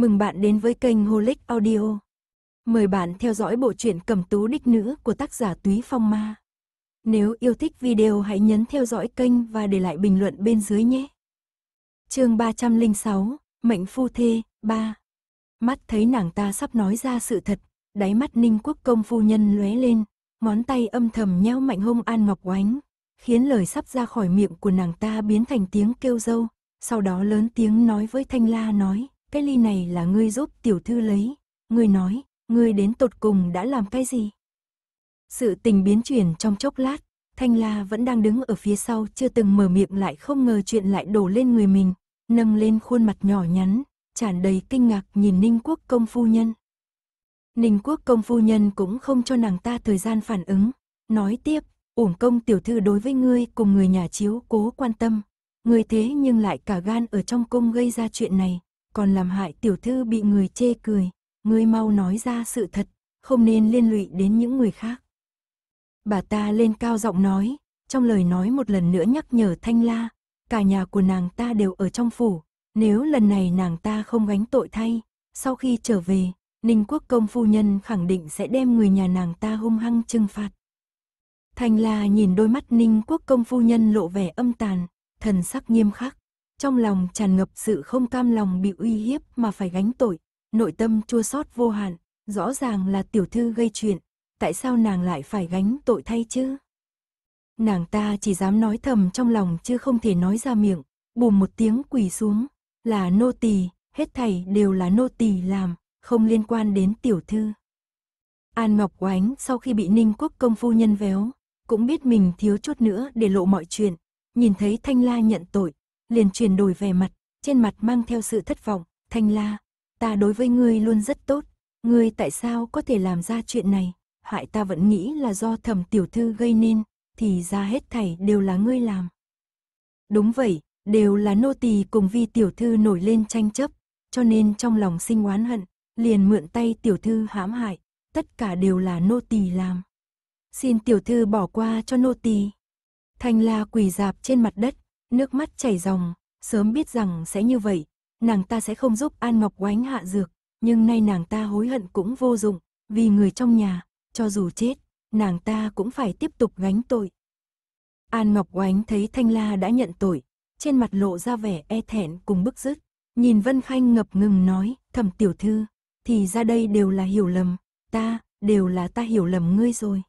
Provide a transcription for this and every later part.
Mừng bạn đến với kênh Holic Audio. Mời bạn theo dõi bộ truyện Cẩm Tú Đích Nữ của tác giả Túy Phong Ma. Nếu yêu thích video hãy nhấn theo dõi kênh và để lại bình luận bên dưới nhé. Chương 306, Mệnh phu thê 3. Mắt thấy nàng ta sắp nói ra sự thật, đáy mắt Ninh Quốc công phu nhân lóe lên, ngón tay âm thầm nheo mạnh hông An Ngọc Oánh, khiến lời sắp ra khỏi miệng của nàng ta biến thành tiếng kêu dâu, sau đó lớn tiếng nói với Thanh La nói cái ly này là ngươi giúp tiểu thư lấy, ngươi nói, ngươi đến tột cùng đã làm cái gì? Sự tình biến chuyển trong chốc lát, Thanh La vẫn đang đứng ở phía sau chưa từng mở miệng lại không ngờ chuyện lại đổ lên người mình, nâng lên khuôn mặt nhỏ nhắn, tràn đầy kinh ngạc nhìn Ninh Quốc công phu nhân. Ninh Quốc công phu nhân cũng không cho nàng ta thời gian phản ứng, nói tiếp, uổng công tiểu thư đối với ngươi cùng người nhà chiếu cố quan tâm, ngươi thế nhưng lại cả gan ở trong cung gây ra chuyện này, còn làm hại tiểu thư bị người chê cười, ngươi mau nói ra sự thật, không nên liên lụy đến những người khác. Bà ta lên cao giọng nói, trong lời nói một lần nữa nhắc nhở Thanh La, cả nhà của nàng ta đều ở trong phủ, nếu lần này nàng ta không gánh tội thay, sau khi trở về, Ninh Quốc công phu nhân khẳng định sẽ đem người nhà nàng ta hung hăng trừng phạt. Thanh La nhìn đôi mắt Ninh Quốc công phu nhân lộ vẻ âm tàn, thần sắc nghiêm khắc trong lòng tràn ngập sự không cam lòng bị uy hiếp mà phải gánh tội, nội tâm chua xót vô hạn, rõ ràng là tiểu thư gây chuyện, tại sao nàng lại phải gánh tội thay chứ? Nàng ta chỉ dám nói thầm trong lòng chứ không thể nói ra miệng, bùm một tiếng quỳ xuống, là nô tỳ, hết thảy đều là nô tỳ làm, không liên quan đến tiểu thư. An Ngọc Oánh sau khi bị Ninh Quốc công phu nhân véo, cũng biết mình thiếu chút nữa để lộ mọi chuyện, nhìn thấy Thanh La nhận tội, liền chuyển đổi vẻ mặt, trên mặt mang theo sự thất vọng, Thanh La, ta đối với ngươi luôn rất tốt, ngươi tại sao có thể làm ra chuyện này, hại ta vẫn nghĩ là do thẩm tiểu thư gây nên, thì ra hết thảy đều là ngươi làm. Đúng vậy, đều là nô tỳ cùng vi tiểu thư nổi lên tranh chấp, cho nên trong lòng sinh oán hận, liền mượn tay tiểu thư hãm hại, tất cả đều là nô tỳ làm. Xin tiểu thư bỏ qua cho nô tỳ. Thanh La quỳ dạp trên mặt đất, nước mắt chảy ròng, sớm biết rằng sẽ như vậy, nàng ta sẽ không giúp An Ngọc oánh hạ dược, nhưng nay nàng ta hối hận cũng vô dụng, vì người trong nhà, cho dù chết, nàng ta cũng phải tiếp tục gánh tội. An Ngọc oánh thấy Thanh La đã nhận tội, trên mặt lộ ra vẻ e thẹn cùng bức rứt, nhìn Vân Khanh ngập ngừng nói, thầm tiểu thư, thì ra đây đều là hiểu lầm, ta, đều là ta hiểu lầm ngươi rồi.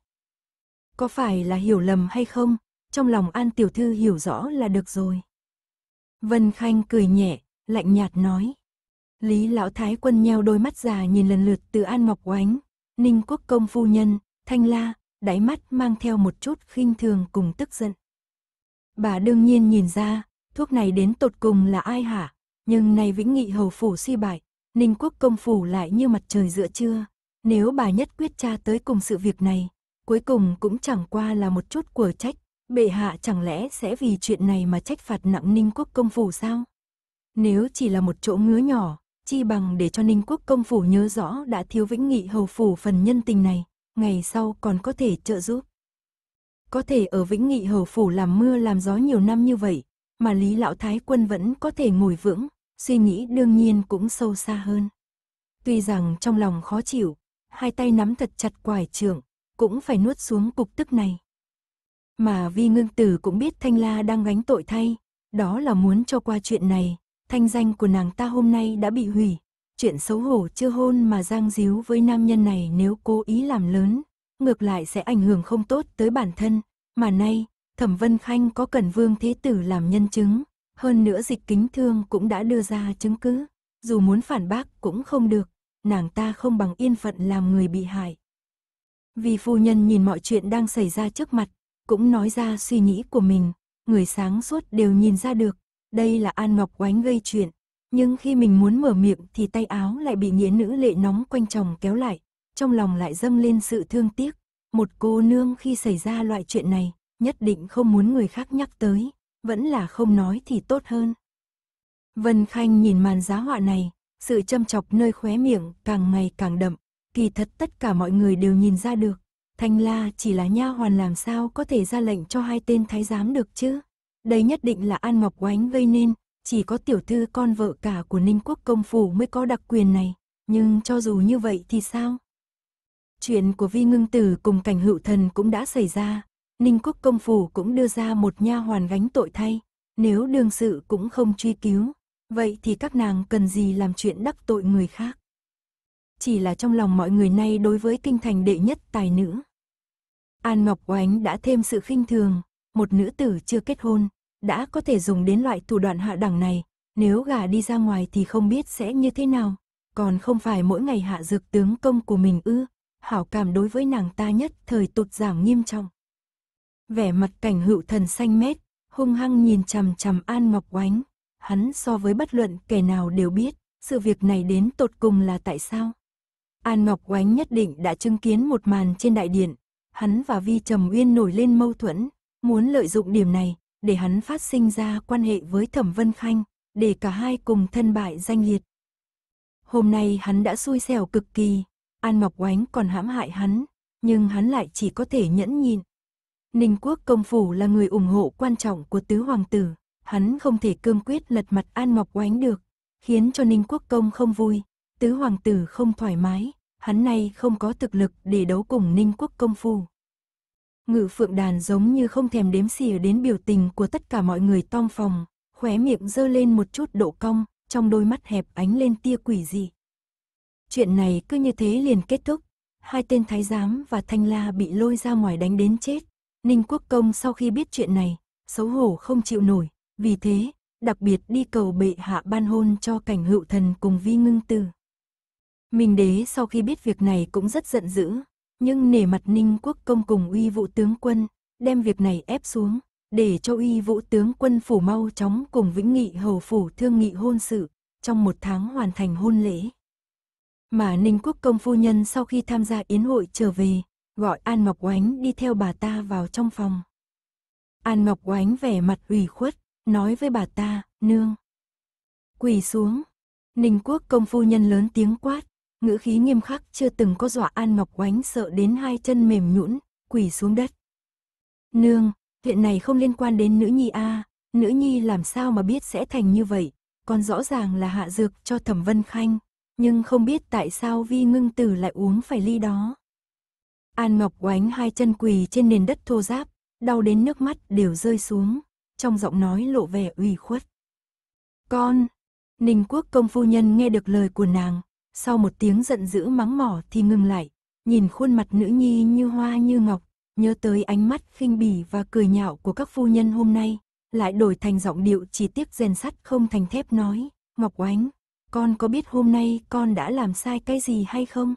Có phải là hiểu lầm hay không, trong lòng An tiểu thư hiểu rõ là được rồi. Vân Khanh cười nhẹ, lạnh nhạt nói. Lý lão thái quân nheo đôi mắt già nhìn lần lượt từ An Ngọc Oánh, Ninh Quốc công phu nhân, Thanh La, đáy mắt mang theo một chút khinh thường cùng tức giận. Bà đương nhiên nhìn ra, thuốc này đến tột cùng là ai hả, nhưng nay Vĩnh Nghị hầu phủ suy bại, Ninh Quốc công phủ lại như mặt trời giữa trưa, nếu bà nhất quyết tra tới cùng sự việc này, cuối cùng cũng chẳng qua là một chút của trách, bệ hạ chẳng lẽ sẽ vì chuyện này mà trách phạt nặng ninh quốc công phủ sao? Nếu chỉ là một chỗ ngứa nhỏ, chi bằng để cho ninh quốc công phủ nhớ rõ đã thiếu vĩnh nghị hầu phủ phần nhân tình này, ngày sau còn có thể trợ giúp. Có thể ở vĩnh nghị hầu phủ làm mưa làm gió nhiều năm như vậy, mà Lý Lão Thái Quân vẫn có thể ngồi vững, suy nghĩ đương nhiên cũng sâu xa hơn. Tuy rằng trong lòng khó chịu, hai tay nắm thật chặt quải trưởng, cũng phải nuốt xuống cục tức này. Mà vi ngưng tử cũng biết Thanh La đang gánh tội thay, đó là muốn cho qua chuyện này, thanh danh của nàng ta hôm nay đã bị hủy. Chuyện xấu hổ chưa hôn mà giang díu với nam nhân này nếu cố ý làm lớn, ngược lại sẽ ảnh hưởng không tốt tới bản thân, mà nay, Thẩm Vân Khanh có cần Vương Thế Tử làm nhân chứng, hơn nữa dịch kính thương cũng đã đưa ra chứng cứ, dù muốn phản bác cũng không được, nàng ta không bằng yên phận làm người bị hại. Vì phu nhân nhìn mọi chuyện đang xảy ra trước mặt, cũng nói ra suy nghĩ của mình, người sáng suốt đều nhìn ra được, đây là An Ngọc Oánh gây chuyện, nhưng khi mình muốn mở miệng thì tay áo lại bị nghĩa nữ lệ nóng quanh chồng kéo lại, trong lòng lại dâng lên sự thương tiếc, một cô nương khi xảy ra loại chuyện này, nhất định không muốn người khác nhắc tới, vẫn là không nói thì tốt hơn. Vân Khanh nhìn màn giá họa này, sự châm chọc nơi khóe miệng càng ngày càng đậm, kỳ thật tất cả mọi người đều nhìn ra được, Thanh La chỉ là nha hoàn làm sao có thể ra lệnh cho hai tên thái giám được chứ? Đây nhất định là An Ngọc Oánh gây nên, chỉ có tiểu thư con vợ cả của Ninh Quốc công phủ mới có đặc quyền này, nhưng cho dù như vậy thì sao? Chuyện của Vi Ngưng Tử cùng Cảnh Hữu Thần cũng đã xảy ra, Ninh Quốc công phủ cũng đưa ra một nha hoàn gánh tội thay, nếu đương sự cũng không truy cứu, vậy thì các nàng cần gì làm chuyện đắc tội người khác? Chỉ là trong lòng mọi người nay đối với kinh thành đệ nhất tài nữ, An Ngọc Oánh đã thêm sự khinh thường, một nữ tử chưa kết hôn, đã có thể dùng đến loại thủ đoạn hạ đẳng này, nếu gà đi ra ngoài thì không biết sẽ như thế nào, còn không phải mỗi ngày hạ dược tướng công của mình ư, hảo cảm đối với nàng ta nhất thời tụt giảm nghiêm trọng. Vẻ mặt cảnh hữu thần xanh mét, hung hăng nhìn chằm chằm An Ngọc Oánh, hắn so với bất luận kẻ nào đều biết, sự việc này đến tột cùng là tại sao. An Ngọc Oánh nhất định đã chứng kiến một màn trên đại điện, hắn và Vi Trầm Uyên nổi lên mâu thuẫn, muốn lợi dụng điểm này để hắn phát sinh ra quan hệ với Thẩm Vân Khanh, để cả hai cùng thân bại danh liệt. Hôm nay hắn đã xui xẻo cực kỳ, An Ngọc Oánh còn hãm hại hắn, nhưng hắn lại chỉ có thể nhẫn nhịn. Ninh Quốc công phủ là người ủng hộ quan trọng của tứ hoàng tử, hắn không thể cương quyết lật mặt An Ngọc Oánh được, khiến cho Ninh Quốc công không vui, tứ hoàng tử không thoải mái, hắn nay không có thực lực để đấu cùng Ninh Quốc công phu. Ngự phượng đàn giống như không thèm đếm xỉa đến biểu tình của tất cả mọi người tom phòng, khóe miệng dơ lên một chút độ cong, trong đôi mắt hẹp ánh lên tia quỷ dị. Chuyện này cứ như thế liền kết thúc, hai tên thái giám và thanh la bị lôi ra ngoài đánh đến chết. Ninh Quốc Công sau khi biết chuyện này, xấu hổ không chịu nổi, vì thế, đặc biệt đi cầu bệ hạ ban hôn cho cảnh hữu thần cùng vi ngưng tư. Minh đế sau khi biết việc này cũng rất giận dữ, nhưng nể mặt Ninh quốc công cùng uy vũ tướng quân, đem việc này ép xuống, để cho uy vũ tướng quân phủ mau chóng cùng Vĩnh Nghị hầu phủ thương nghị hôn sự, trong một tháng hoàn thành hôn lễ. Mà Ninh Quốc công phu nhân sau khi tham gia yến hội trở về, gọi An Ngọc Oánh đi theo bà ta vào trong phòng. An Ngọc Oánh vẻ mặt ủy khuất, nói với bà ta, nương. Quỳ xuống. Ninh Quốc công phu nhân lớn tiếng quát, ngữ khí nghiêm khắc chưa từng có dọa An Ngọc Oánh sợ đến hai chân mềm nhũn, quỳ xuống đất. Nương, chuyện này không liên quan đến nữ nhi a, à, nữ nhi làm sao mà biết sẽ thành như vậy, còn rõ ràng là hạ dược cho Thẩm Vân Khanh, nhưng không biết tại sao Vi Ngưng Tử lại uống phải ly đó. An Ngọc Oánh hai chân quỳ trên nền đất thô ráp, đau đến nước mắt đều rơi xuống, trong giọng nói lộ vẻ ủy khuất. Con, Ninh Quốc công phu nhân nghe được lời của nàng, sau một tiếng giận dữ mắng mỏ thì ngừng lại, nhìn khuôn mặt nữ nhi như hoa như ngọc, nhớ tới ánh mắt khinh bỉ và cười nhạo của các phu nhân hôm nay, lại đổi thành giọng điệu chỉ tiếc rèn sắt không thành thép nói, Ngọc Oánh, con có biết hôm nay con đã làm sai cái gì hay không?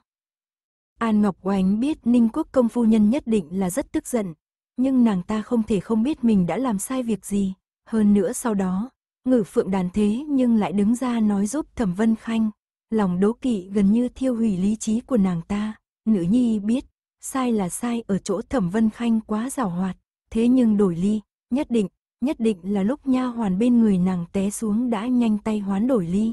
An Ngọc Oánh biết Ninh Quốc công phu nhân nhất định là rất tức giận, nhưng nàng ta không thể không biết mình đã làm sai việc gì, hơn nữa sau đó, ngử phượng đàn thế nhưng lại đứng ra nói giúp Thẩm Vân Khanh, lòng đố kỵ gần như thiêu hủy lý trí của nàng ta. Nữ nhi biết, sai là sai ở chỗ thẩm vân khanh quá giảo hoạt, thế nhưng đổi ly, nhất định, nhất định là lúc nha hoàn bên người nàng té xuống đã nhanh tay hoán đổi ly.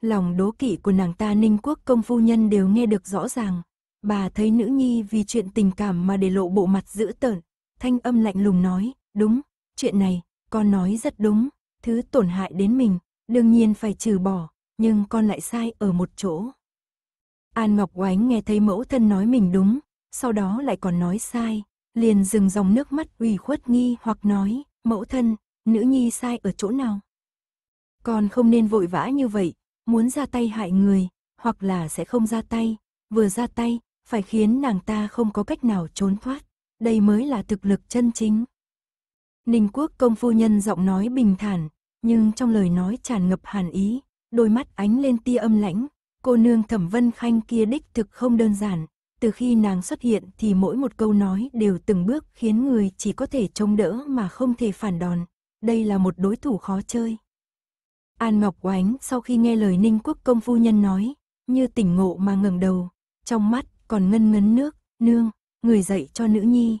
Lòng đố kỵ của nàng ta ninh quốc công phu nhân đều nghe được rõ ràng, bà thấy nữ nhi vì chuyện tình cảm mà để lộ bộ mặt dữ tợn, thanh âm lạnh lùng nói, đúng, chuyện này, con nói rất đúng, thứ tổn hại đến mình, đương nhiên phải trừ bỏ, nhưng con lại sai ở một chỗ. An Ngọc Oánh nghe thấy mẫu thân nói mình đúng, sau đó lại còn nói sai, liền dừng dòng nước mắt ủy khuất nghi hoặc nói, mẫu thân, nữ nhi sai ở chỗ nào? Con không nên vội vã như vậy, muốn ra tay hại người, hoặc là sẽ không ra tay, vừa ra tay, phải khiến nàng ta không có cách nào trốn thoát, đây mới là thực lực chân chính. Ninh quốc công phu nhân giọng nói bình thản, nhưng trong lời nói tràn ngập hàn ý, đôi mắt ánh lên tia âm lãnh, cô nương thẩm vân khanh kia đích thực không đơn giản, từ khi nàng xuất hiện thì mỗi một câu nói đều từng bước khiến người chỉ có thể chống đỡ mà không thể phản đòn, đây là một đối thủ khó chơi. An Ngọc Oánh sau khi nghe lời Ninh Quốc công phu nhân nói, như tỉnh ngộ mà ngẩng đầu, trong mắt còn ngân ngấn nước, nương, người dạy cho nữ nhi.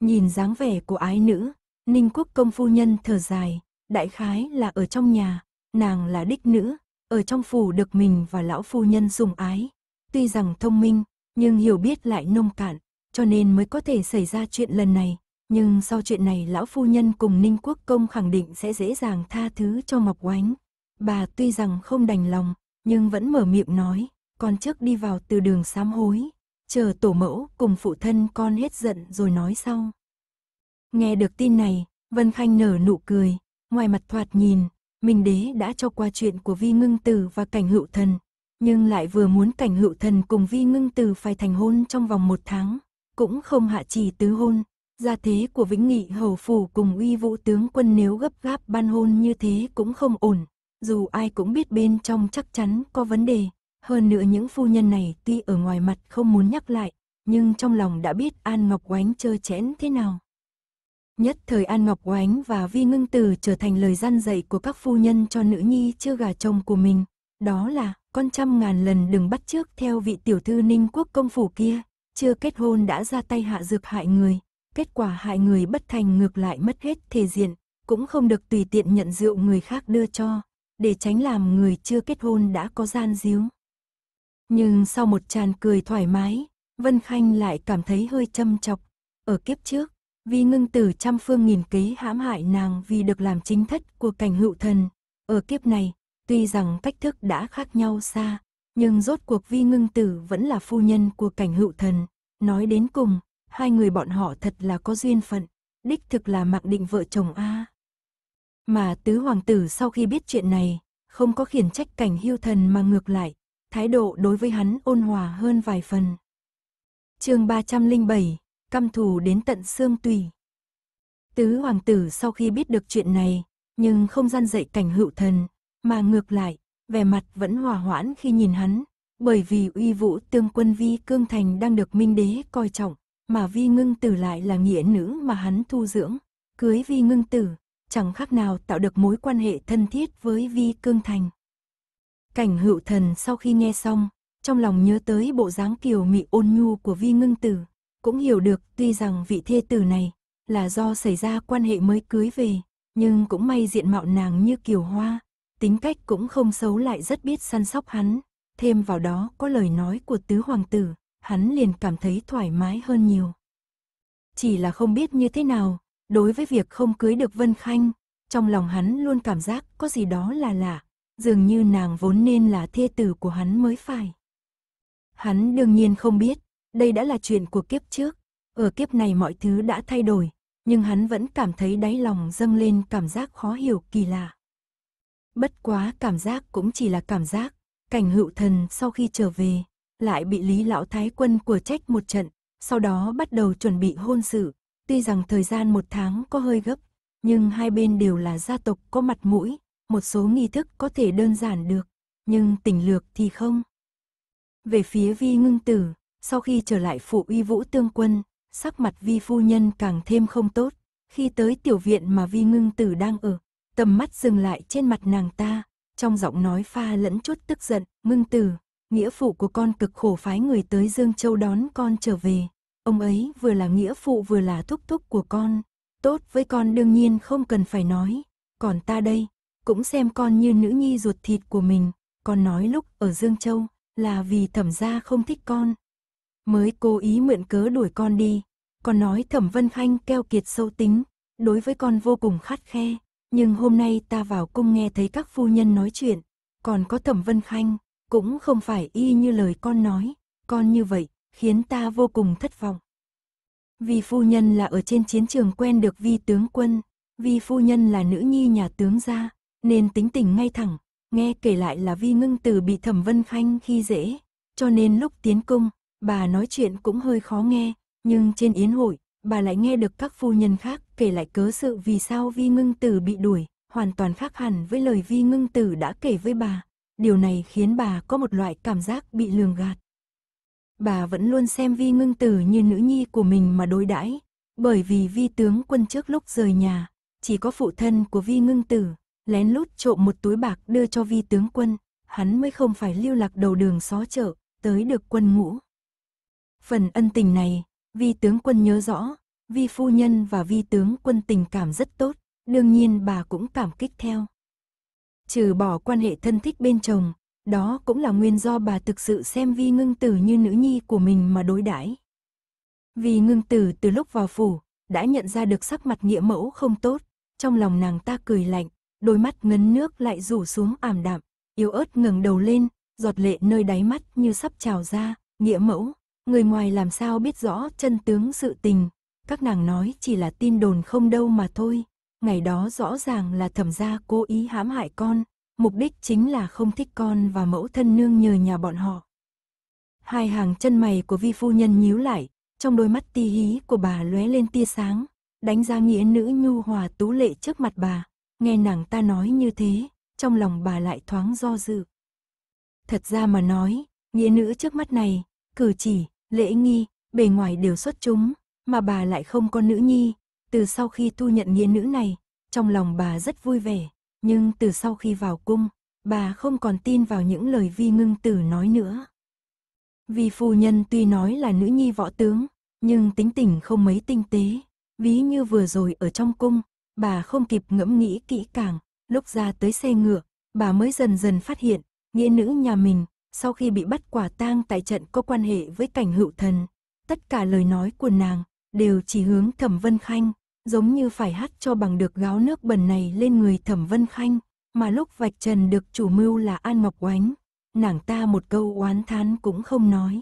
Nhìn dáng vẻ của ái nữ, Ninh Quốc công phu nhân thở dài, đại khái là ở trong nhà, nàng là đích nữ, ở trong phủ được mình và lão phu nhân sủng ái. Tuy rằng thông minh, nhưng hiểu biết lại nông cạn, cho nên mới có thể xảy ra chuyện lần này. Nhưng sau chuyện này lão phu nhân cùng Ninh Quốc Công khẳng định sẽ dễ dàng tha thứ cho Ngọc Oánh. Bà tuy rằng không đành lòng, nhưng vẫn mở miệng nói, con trước đi vào từ đường sám hối, chờ tổ mẫu cùng phụ thân con hết giận rồi nói sau. Nghe được tin này, Vân Khanh nở nụ cười, ngoài mặt thoạt nhìn, Minh Đế đã cho qua chuyện của Vi Ngưng Tử và Cảnh Hữu Thần, nhưng lại vừa muốn Cảnh Hữu Thần cùng Vi Ngưng Tử phải thành hôn trong vòng một tháng, cũng không hạ chỉ tứ hôn. Gia thế của Vĩnh Nghị Hầu Phủ cùng uy vũ tướng quân nếu gấp gáp ban hôn như thế cũng không ổn, dù ai cũng biết bên trong chắc chắn có vấn đề. Hơn nữa những phu nhân này tuy ở ngoài mặt không muốn nhắc lại, nhưng trong lòng đã biết An Ngọc Oánh chơi chẽn thế nào. Nhất thời An Ngọc Oánh và Vi Ngưng Tử trở thành lời gian dạy của các phu nhân cho nữ nhi chưa gà chồng của mình. Đó là, con trăm ngàn lần đừng bắt trước theo vị tiểu thư ninh quốc công phủ kia, chưa kết hôn đã ra tay hạ dược hại người. Kết quả hại người bất thành ngược lại mất hết thể diện, cũng không được tùy tiện nhận rượu người khác đưa cho, để tránh làm người chưa kết hôn đã có gian díu. Nhưng sau một tràn cười thoải mái, Vân Khanh lại cảm thấy hơi châm chọc. Ở kiếp trước, Vi ngưng tử trăm phương nghìn kế hãm hại nàng vì được làm chính thất của cảnh hữu thần. Ở kiếp này, tuy rằng cách thức đã khác nhau xa, nhưng rốt cuộc vi ngưng tử vẫn là phu nhân của cảnh hữu thần. Nói đến cùng, hai người bọn họ thật là có duyên phận, đích thực là mặc định vợ chồng A. Mà tứ hoàng tử sau khi biết chuyện này, không có khiển trách cảnh hưu thần mà ngược lại, thái độ đối với hắn ôn hòa hơn vài phần. chương 307, căm thù đến tận xương tùy. Tứ hoàng tử sau khi biết được chuyện này, nhưng không gian dậy cảnh hữu thần, mà ngược lại, vẻ mặt vẫn hòa hoãn khi nhìn hắn, bởi vì uy vũ tương quân Vi Cương Thành đang được Minh Đế coi trọng, mà Vi Ngưng Tử lại là nghĩa nữ mà hắn thu dưỡng, cưới Vi Ngưng Tử, chẳng khác nào tạo được mối quan hệ thân thiết với Vi Cương Thành. Cảnh hữu thần sau khi nghe xong, trong lòng nhớ tới bộ dáng kiều mị ôn nhu của Vi Ngưng Tử, cũng hiểu được tuy rằng vị thê tử này là do xảy ra quan hệ mới cưới về, nhưng cũng may diện mạo nàng như kiều hoa, tính cách cũng không xấu lại rất biết săn sóc hắn, thêm vào đó có lời nói của tứ hoàng tử, hắn liền cảm thấy thoải mái hơn nhiều. Chỉ là không biết như thế nào, đối với việc không cưới được Vân Khanh, trong lòng hắn luôn cảm giác có gì đó là lạ, dường như nàng vốn nên là thê tử của hắn mới phải. Hắn đương nhiên không biết, đây đã là chuyện của kiếp trước. Ở kiếp này mọi thứ đã thay đổi, nhưng hắn vẫn cảm thấy đáy lòng dâng lên cảm giác khó hiểu kỳ lạ. Bất quá cảm giác cũng chỉ là cảm giác, cảnh hữu thần sau khi trở về, lại bị Lý Lão Thái Quân của trách một trận, sau đó bắt đầu chuẩn bị hôn sự. Tuy rằng thời gian một tháng có hơi gấp, nhưng hai bên đều là gia tộc có mặt mũi, một số nghi thức có thể đơn giản được, nhưng tình lược thì không. Về phía vi ngưng tử, sau khi trở lại phủ uy vũ tương quân, sắc mặt vi phu nhân càng thêm không tốt. Khi tới tiểu viện mà vi ngưng tử đang ở, tầm mắt dừng lại trên mặt nàng ta, trong giọng nói pha lẫn chút tức giận, ngưng tử, nghĩa phụ của con cực khổ phái người tới Dương Châu đón con trở về. Ông ấy vừa là nghĩa phụ vừa là thúc thúc của con, tốt với con đương nhiên không cần phải nói, còn ta đây, cũng xem con như nữ nhi ruột thịt của mình, con nói lúc ở Dương Châu là vì thẩm gia không thích con, mới cố ý mượn cớ đuổi con đi. Con nói Thẩm Vân Khanh keo kiệt sâu tính, đối với con vô cùng khát khe, nhưng hôm nay ta vào cung nghe thấy các phu nhân nói chuyện, còn có Thẩm Vân Khanh, cũng không phải y như lời con nói, con như vậy, khiến ta vô cùng thất vọng. Vì phu nhân là ở trên chiến trường quen được vi tướng quân, vì phu nhân là nữ nhi nhà tướng gia, nên tính tình ngay thẳng, nghe kể lại là vi ngưng tử bị Thẩm Vân Khanh khi dễ, cho nên lúc tiến cung, bà nói chuyện cũng hơi khó nghe, nhưng trên yến hội, bà lại nghe được các phu nhân khác kể lại cớ sự vì sao Vi Ngưng Tử bị đuổi, hoàn toàn khác hẳn với lời Vi Ngưng Tử đã kể với bà. Điều này khiến bà có một loại cảm giác bị lường gạt. Bà vẫn luôn xem Vi Ngưng Tử như nữ nhi của mình mà đối đãi, bởi vì Vi tướng quân trước lúc rời nhà, chỉ có phụ thân của Vi Ngưng Tử lén lút trộm một túi bạc đưa cho Vi tướng quân, hắn mới không phải lưu lạc đầu đường xó chợ, tới được quân ngũ. Phần ân tình này, vi tướng quân nhớ rõ, vi phu nhân và vi tướng quân tình cảm rất tốt, đương nhiên bà cũng cảm kích theo. Trừ bỏ quan hệ thân thích bên chồng, đó cũng là nguyên do bà thực sự xem vi ngưng tử như nữ nhi của mình mà đối đãi. Vì ngưng tử từ lúc vào phủ, đã nhận ra được sắc mặt nghĩa mẫu không tốt, trong lòng nàng ta cười lạnh, đôi mắt ngấn nước lại rủ xuống ảm đạm, yếu ớt ngẩng đầu lên, giọt lệ nơi đáy mắt như sắp trào ra, nghĩa mẫu, người ngoài làm sao biết rõ chân tướng sự tình, các nàng nói chỉ là tin đồn không đâu mà thôi, ngày đó rõ ràng là thẩm gia cố ý hãm hại con, mục đích chính là không thích con và mẫu thân nương nhờ nhà bọn họ. Hai hàng chân mày của vi phu nhân nhíu lại, trong đôi mắt ti hí của bà lóe lên tia sáng, đánh giá nghĩa nữ nhu hòa tú lệ trước mặt bà, nghe nàng ta nói như thế, trong lòng bà lại thoáng do dự. Thật ra mà nói, nghĩa nữ trước mắt này, cử chỉ, lễ nghi, bề ngoài đều xuất chúng, mà bà lại không có nữ nhi. Từ sau khi thu nhận nghĩa nữ này, trong lòng bà rất vui vẻ, nhưng từ sau khi vào cung, bà không còn tin vào những lời vi ngưng tử nói nữa. Vì phu nhân tuy nói là nữ nhi võ tướng, nhưng tính tình không mấy tinh tế, ví như vừa rồi ở trong cung, bà không kịp ngẫm nghĩ kỹ càng, lúc ra tới xe ngựa, bà mới dần dần phát hiện, nghĩa nữ nhà mình sau khi bị bắt quả tang tại trận có quan hệ với cảnh hữu thần. Tất cả lời nói của nàng đều chỉ hướng Thẩm Vân Khanh, giống như phải hát cho bằng được gáo nước bẩn này lên người Thẩm Vân Khanh, mà lúc vạch trần được chủ mưu là An Ngọc Oánh, nàng ta một câu oán thán cũng không nói.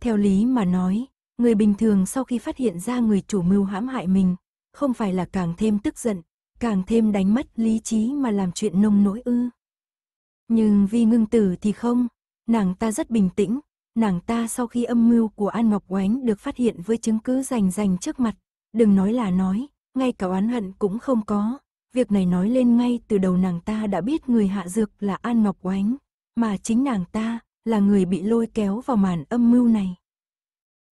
Theo lý mà nói, người bình thường sau khi phát hiện ra người chủ mưu hãm hại mình, không phải là càng thêm tức giận, càng thêm đánh mất lý trí mà làm chuyện nông nỗi ư. Nhưng vi ngưng tử thì không, nàng ta rất bình tĩnh, nàng ta sau khi âm mưu của An Ngọc Oánh được phát hiện với chứng cứ rành rành trước mặt, đừng nói là nói, ngay cả oán hận cũng không có. Việc này nói lên ngay từ đầu nàng ta đã biết người hạ dược là An Ngọc Oánh, mà chính nàng ta là người bị lôi kéo vào màn âm mưu này.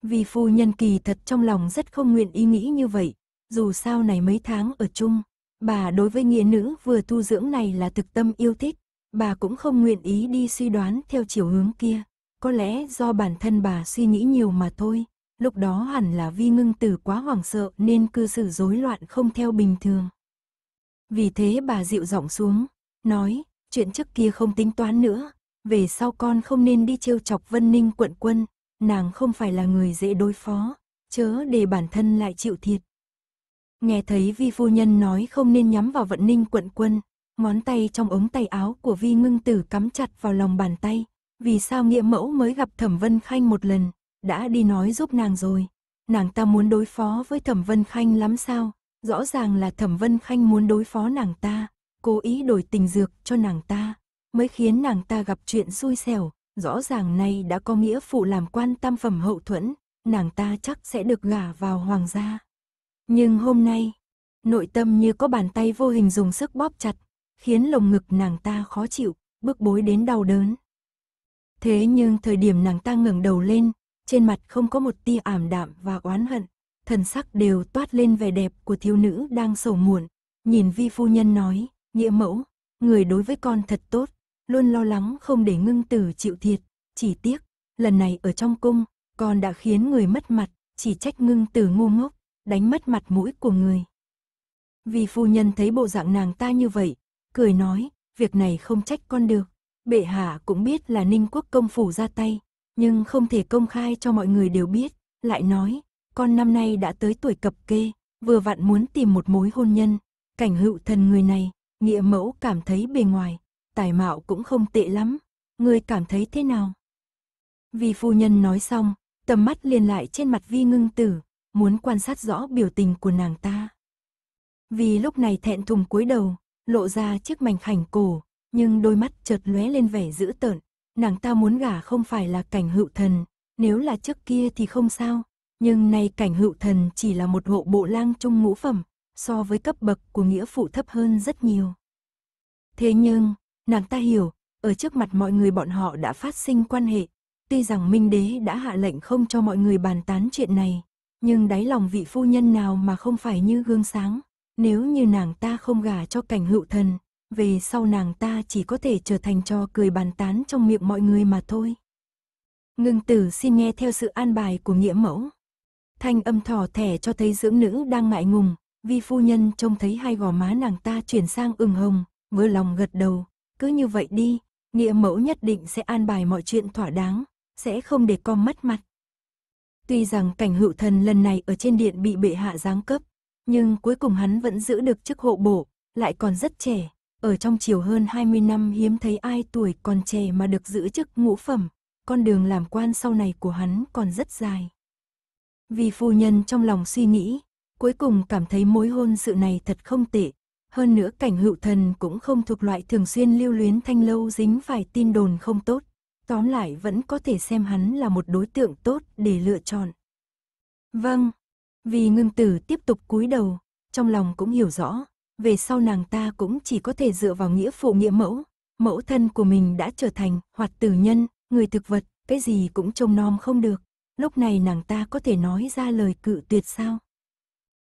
Vì phu nhân kỳ thật trong lòng rất không nguyện ý nghĩ như vậy, dù sao này mấy tháng ở chung, bà đối với nghĩa nữ vừa tu dưỡng này là thực tâm yêu thích, Bà cũng không nguyện ý đi suy đoán theo chiều hướng kia. Có lẽ do bản thân bà suy nghĩ nhiều mà thôi. Lúc đó hẳn là vi ngưng tử quá hoảng sợ nên cư xử rối loạn không theo bình thường. Vì thế bà dịu giọng xuống, nói, chuyện trước kia không tính toán nữa, về sau con không nên đi trêu chọc Vân Ninh quận quân, nàng không phải là người dễ đối phó, chớ để bản thân lại chịu thiệt. Nghe thấy vi phu nhân nói không nên nhắm vào vận ninh quận quân, ngón tay trong ống tay áo của Vi Ngưng Tử cắm chặt vào lòng bàn tay. Vì sao nghĩa mẫu mới gặp Thẩm Vân Khanh một lần, đã đi nói giúp nàng rồi. Nàng ta muốn đối phó với Thẩm Vân Khanh lắm sao? Rõ ràng là Thẩm Vân Khanh muốn đối phó nàng ta, cố ý đổi tình dược cho nàng ta, mới khiến nàng ta gặp chuyện xui xẻo. Rõ ràng nay đã có nghĩa phụ làm quan tam phẩm hậu thuẫn, nàng ta chắc sẽ được gả vào hoàng gia. Nhưng hôm nay, nội tâm như có bàn tay vô hình dùng sức bóp chặt, khiến lồng ngực nàng ta khó chịu, bức bối đến đau đớn. Thế nhưng thời điểm nàng ta ngẩng đầu lên, trên mặt không có một tia ảm đạm và oán hận, thần sắc đều toát lên vẻ đẹp của thiếu nữ đang sầu muộn, nhìn vi phu nhân nói, nghĩa mẫu, người đối với con thật tốt, luôn lo lắng không để ngưng tử chịu thiệt, chỉ tiếc, lần này ở trong cung, con đã khiến người mất mặt, chỉ trách ngưng tử ngu ngốc, đánh mất mặt mũi của người. vi phu nhân thấy bộ dạng nàng ta như vậy, cười nói, việc này không trách con được. Bệ hạ cũng biết là ninh quốc công phủ ra tay, nhưng không thể công khai cho mọi người đều biết, lại nói, con năm nay đã tới tuổi cập kê, vừa vặn muốn tìm một mối hôn nhân, cảnh hữu thần người này, nghĩa mẫu cảm thấy bề ngoài, tài mạo cũng không tệ lắm, người cảm thấy thế nào? Vì phu nhân nói xong, tầm mắt liền lại trên mặt vi ngưng tử, muốn quan sát rõ biểu tình của nàng ta. Vì lúc này thẹn thùng cúi đầu, lộ ra chiếc mảnh khảnh cổ, nhưng đôi mắt chợt lóe lên vẻ dữ tợn. Nàng ta muốn gả không phải là cảnh hữu thần, nếu là trước kia thì không sao, nhưng nay cảnh hữu thần chỉ là một hộ bộ lang trung ngũ phẩm, so với cấp bậc của nghĩa phụ thấp hơn rất nhiều. Thế nhưng, nàng ta hiểu, ở trước mặt mọi người bọn họ đã phát sinh quan hệ, tuy rằng Minh Đế đã hạ lệnh không cho mọi người bàn tán chuyện này, nhưng đáy lòng vị phu nhân nào mà không phải như gương sáng. Nếu như nàng ta không gả cho cảnh hữu thần, về sau nàng ta chỉ có thể trở thành trò cười bàn tán trong miệng mọi người mà thôi. Ngưng tử xin nghe theo sự an bài của nghĩa mẫu. Thanh âm thỏ thẻ cho thấy dưỡng nữ đang ngại ngùng, vi phu nhân trông thấy hai gò má nàng ta chuyển sang ửng hồng, vừa lòng gật đầu, cứ như vậy đi, nghĩa mẫu nhất định sẽ an bài mọi chuyện thỏa đáng, sẽ không để con mất mặt. Tuy rằng cảnh hữu thần lần này ở trên điện bị bệ hạ giáng cấp, nhưng cuối cùng hắn vẫn giữ được chức hộ bộ, lại còn rất trẻ. Ở trong chiều hơn 20 năm hiếm thấy ai tuổi còn trẻ mà được giữ chức ngũ phẩm, con đường làm quan sau này của hắn còn rất dài. Vì phu nhân trong lòng suy nghĩ, cuối cùng cảm thấy mối hôn sự này thật không tệ. Hơn nữa cảnh hữu thần cũng không thuộc loại thường xuyên lưu luyến thanh lâu dính phải tin đồn không tốt. Tóm lại vẫn có thể xem hắn là một đối tượng tốt để lựa chọn. Vâng, vì ngưng tử tiếp tục cúi đầu, trong lòng cũng hiểu rõ, về sau nàng ta cũng chỉ có thể dựa vào nghĩa phụ nghĩa mẫu. Mẫu thân của mình đã trở thành hoạt tử nhân, người thực vật, cái gì cũng trông nom không được. Lúc này nàng ta có thể nói ra lời cự tuyệt sao?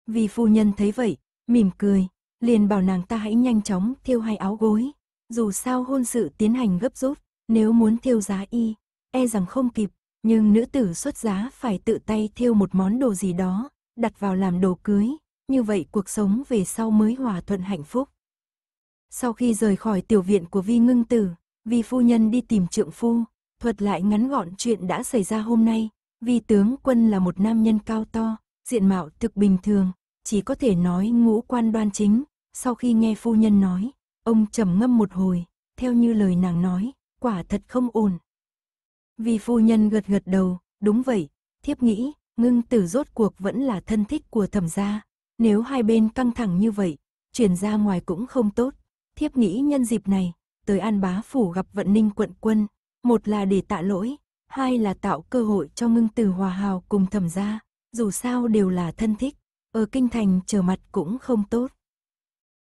Vì phu nhân thấy vậy, mỉm cười, liền bảo nàng ta hãy nhanh chóng thiêu hai áo gối. Dù sao hôn sự tiến hành gấp rút, nếu muốn thiêu giá y, e rằng không kịp, nhưng nữ tử xuất giá phải tự tay thiêu một món đồ gì đó, đặt vào làm đồ cưới, như vậy cuộc sống về sau mới hòa thuận hạnh phúc. Sau khi rời khỏi tiểu viện của Vi Ngưng Tử, Vi phu nhân đi tìm trượng phu, thuật lại ngắn gọn chuyện đã xảy ra hôm nay. Vi tướng quân là một nam nhân cao to, diện mạo thực bình thường, chỉ có thể nói ngũ quan đoan chính. Sau khi nghe phu nhân nói, ông trầm ngâm một hồi, theo như lời nàng nói, quả thật không ổn. Vi phu nhân gật gật đầu, đúng vậy, thiếp nghĩ, ngưng tử rốt cuộc vẫn là thân thích của thẩm gia. Nếu hai bên căng thẳng như vậy, truyền ra ngoài cũng không tốt. Thiếp nghĩ nhân dịp này, tới An Bá Phủ gặp vận ninh quận quân, một là để tạ lỗi, hai là tạo cơ hội cho ngưng tử hòa hào cùng thẩm gia, dù sao đều là thân thích, ở kinh thành chờ mặt cũng không tốt.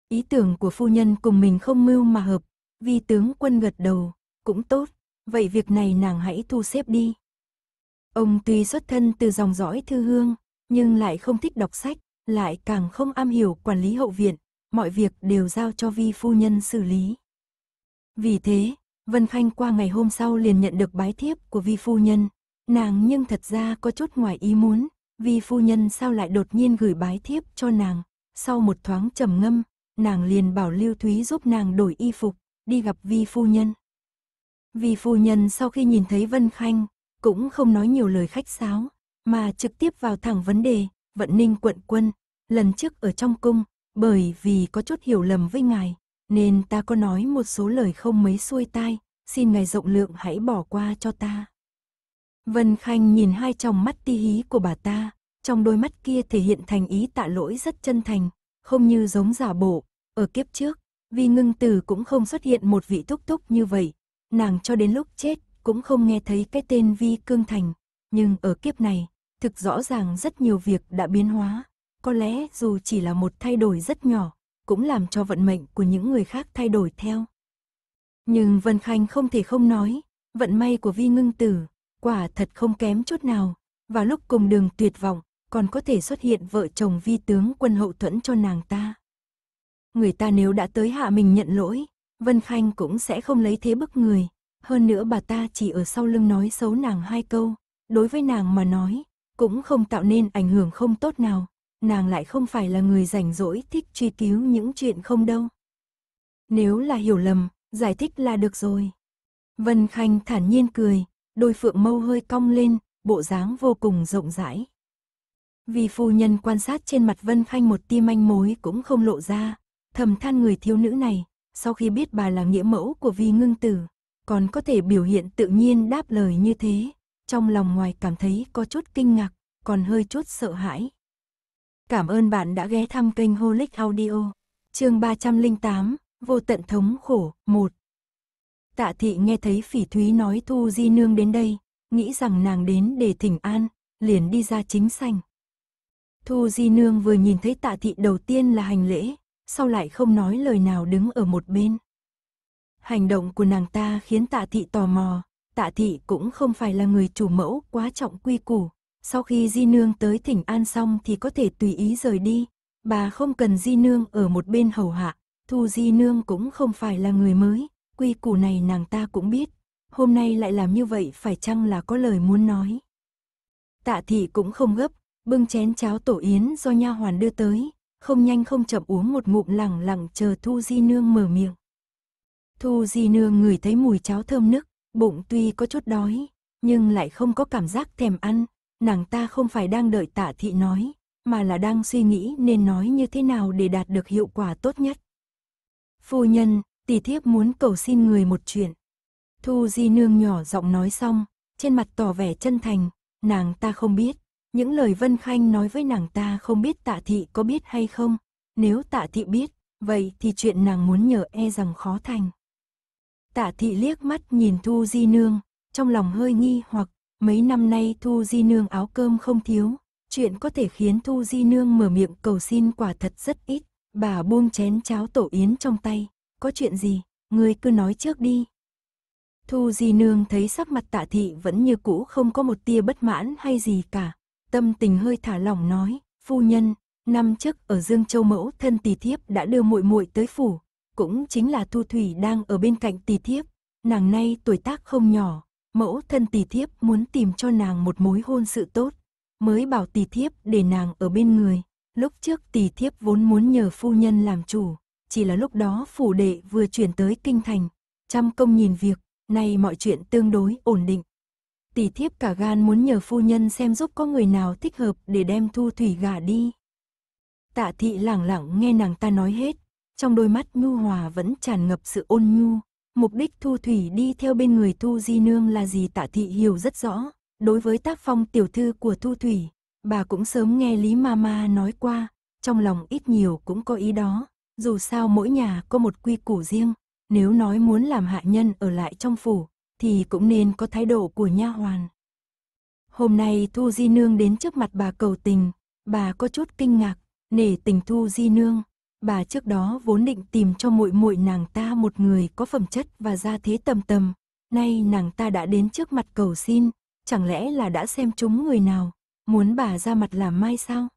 Ý tưởng của phu nhân cùng mình không mưu mà hợp, vì tướng quân gật đầu, cũng tốt, vậy việc này nàng hãy thu xếp đi. Ông tuy xuất thân từ dòng dõi thư hương, nhưng lại không thích đọc sách, lại càng không am hiểu quản lý hậu viện, mọi việc đều giao cho vi phu nhân xử lý. Vì thế, Vân Khanh qua ngày hôm sau liền nhận được bái thiếp của vi phu nhân, nàng nhưng thật ra có chút ngoài ý muốn, vi phu nhân sao lại đột nhiên gửi bái thiếp cho nàng, sau một thoáng trầm ngâm, nàng liền bảo Lưu Thúy giúp nàng đổi y phục, đi gặp vi phu nhân. Vi phu nhân sau khi nhìn thấy Vân Khanh, cũng không nói nhiều lời khách sáo, mà trực tiếp vào thẳng vấn đề, vận ninh quận quân, lần trước ở trong cung, bởi vì có chút hiểu lầm với ngài, nên ta có nói một số lời không mấy xuôi tai, xin ngài rộng lượng hãy bỏ qua cho ta. Vân Khanh nhìn hai tròng mắt ti hí của bà ta, trong đôi mắt kia thể hiện thành ý tạ lỗi rất chân thành, không như giống giả bộ, ở kiếp trước, vì ngưng tử cũng không xuất hiện một vị thúc thúc như vậy, nàng cho đến lúc chết cũng không nghe thấy cái tên Vi Cương Thành, nhưng ở kiếp này, thực rõ ràng rất nhiều việc đã biến hóa, có lẽ dù chỉ là một thay đổi rất nhỏ, cũng làm cho vận mệnh của những người khác thay đổi theo. Nhưng Vân Khanh không thể không nói, vận may của Vi Ngưng Tử, quả thật không kém chút nào, và lúc cùng đường tuyệt vọng, còn có thể xuất hiện vợ chồng Vi tướng quân hậu thuẫn cho nàng ta. Người ta nếu đã tới hạ mình nhận lỗi, Vân Khanh cũng sẽ không lấy thế bức người, hơn nữa bà ta chỉ ở sau lưng nói xấu nàng hai câu, đối với nàng mà nói, cũng không tạo nên ảnh hưởng không tốt nào, nàng lại không phải là người rảnh rỗi thích truy cứu những chuyện không đâu. Nếu là hiểu lầm, giải thích là được rồi. Vân Khanh thản nhiên cười, đôi phượng mâu hơi cong lên, bộ dáng vô cùng rộng rãi. Vì phu nhân quan sát trên mặt Vân Khanh một tia manh mối cũng không lộ ra, thầm than người thiếu nữ này, sau khi biết bà là nghĩa mẫu của Vi Ngưng Tử, còn có thể biểu hiện tự nhiên đáp lời như thế, trong lòng ngoài cảm thấy có chút kinh ngạc, còn hơi chút sợ hãi. Cảm ơn bạn đã ghé thăm kênh Holic Audio, chương 308, Vô tận thống khổ, 1. Tạ thị nghe thấy phỉ thúy nói Thu Di Nương đến đây, nghĩ rằng nàng đến để thỉnh an, liền đi ra chính sảnh. Thu Di Nương vừa nhìn thấy tạ thị đầu tiên là hành lễ, sau lại không nói lời nào đứng ở một bên. Hành động của nàng ta khiến tạ thị tò mò, tạ thị cũng không phải là người chủ mẫu quá trọng quy củ. Sau khi Di Nương tới thỉnh an xong thì có thể tùy ý rời đi, bà không cần Di Nương ở một bên hầu hạ, Thu Di Nương cũng không phải là người mới, quy củ này nàng ta cũng biết, hôm nay lại làm như vậy phải chăng là có lời muốn nói. Tạ thị cũng không gấp, bưng chén cháo tổ yến do nha hoàn đưa tới, không nhanh không chậm uống một ngụm lẳng lặng chờ Thu Di Nương mở miệng. Thu Di Nương ngửi thấy mùi cháo thơm nức, bụng tuy có chút đói, nhưng lại không có cảm giác thèm ăn, nàng ta không phải đang đợi tạ thị nói, mà là đang suy nghĩ nên nói như thế nào để đạt được hiệu quả tốt nhất. Phu nhân, tỷ thiếp muốn cầu xin người một chuyện. Thu Di Nương nhỏ giọng nói xong, trên mặt tỏ vẻ chân thành, nàng ta không biết, những lời Vân Khanh nói với nàng ta không biết tạ thị có biết hay không, nếu tạ thị biết, vậy thì chuyện nàng muốn nhờ e rằng khó thành. Tạ thị liếc mắt nhìn Thu Di Nương, trong lòng hơi nghi hoặc, mấy năm nay Thu Di Nương áo cơm không thiếu, chuyện có thể khiến Thu Di Nương mở miệng cầu xin quả thật rất ít, bà buông chén cháo tổ yến trong tay, có chuyện gì, người cứ nói trước đi. Thu Di Nương thấy sắc mặt tạ thị vẫn như cũ không có một tia bất mãn hay gì cả, tâm tình hơi thả lỏng nói, phu nhân, năm trước ở Dương Châu Mẫu thân tỷ thiếp đã đưa muội muội tới phủ, cũng chính là Thu Thủy đang ở bên cạnh tỷ thiếp. Nàng nay tuổi tác không nhỏ, mẫu thân tỷ thiếp muốn tìm cho nàng một mối hôn sự tốt, mới bảo tỷ thiếp để nàng ở bên người. Lúc trước tỷ thiếp vốn muốn nhờ phu nhân làm chủ, chỉ là lúc đó phủ đệ vừa chuyển tới kinh thành, chăm công nhìn việc, nay mọi chuyện tương đối ổn định. Tỷ thiếp cả gan muốn nhờ phu nhân xem giúp có người nào thích hợp để đem thu thủy gả đi. Tạ thị lẳng lặng nghe nàng ta nói hết, trong đôi mắt nhu hòa vẫn tràn ngập sự ôn nhu. Mục đích Thu Thủy đi theo bên người Thu Di Nương là gì Tạ Thị hiểu rất rõ, đối với tác phong tiểu thư của Thu Thủy, bà cũng sớm nghe Lý Mama nói qua, trong lòng ít nhiều cũng có ý đó, dù sao mỗi nhà có một quy củ riêng, nếu nói muốn làm hạ nhân ở lại trong phủ, thì cũng nên có thái độ của nha hoàn. Hôm nay Thu Di Nương đến trước mặt bà cầu tình, bà có chút kinh ngạc, nể tình Thu Di Nương, bà trước đó vốn định tìm cho muội muội nàng ta một người có phẩm chất và gia thế tầm tầm, nay nàng ta đã đến trước mặt cầu xin, chẳng lẽ là đã xem chúng người nào, muốn bà ra mặt làm mai sao?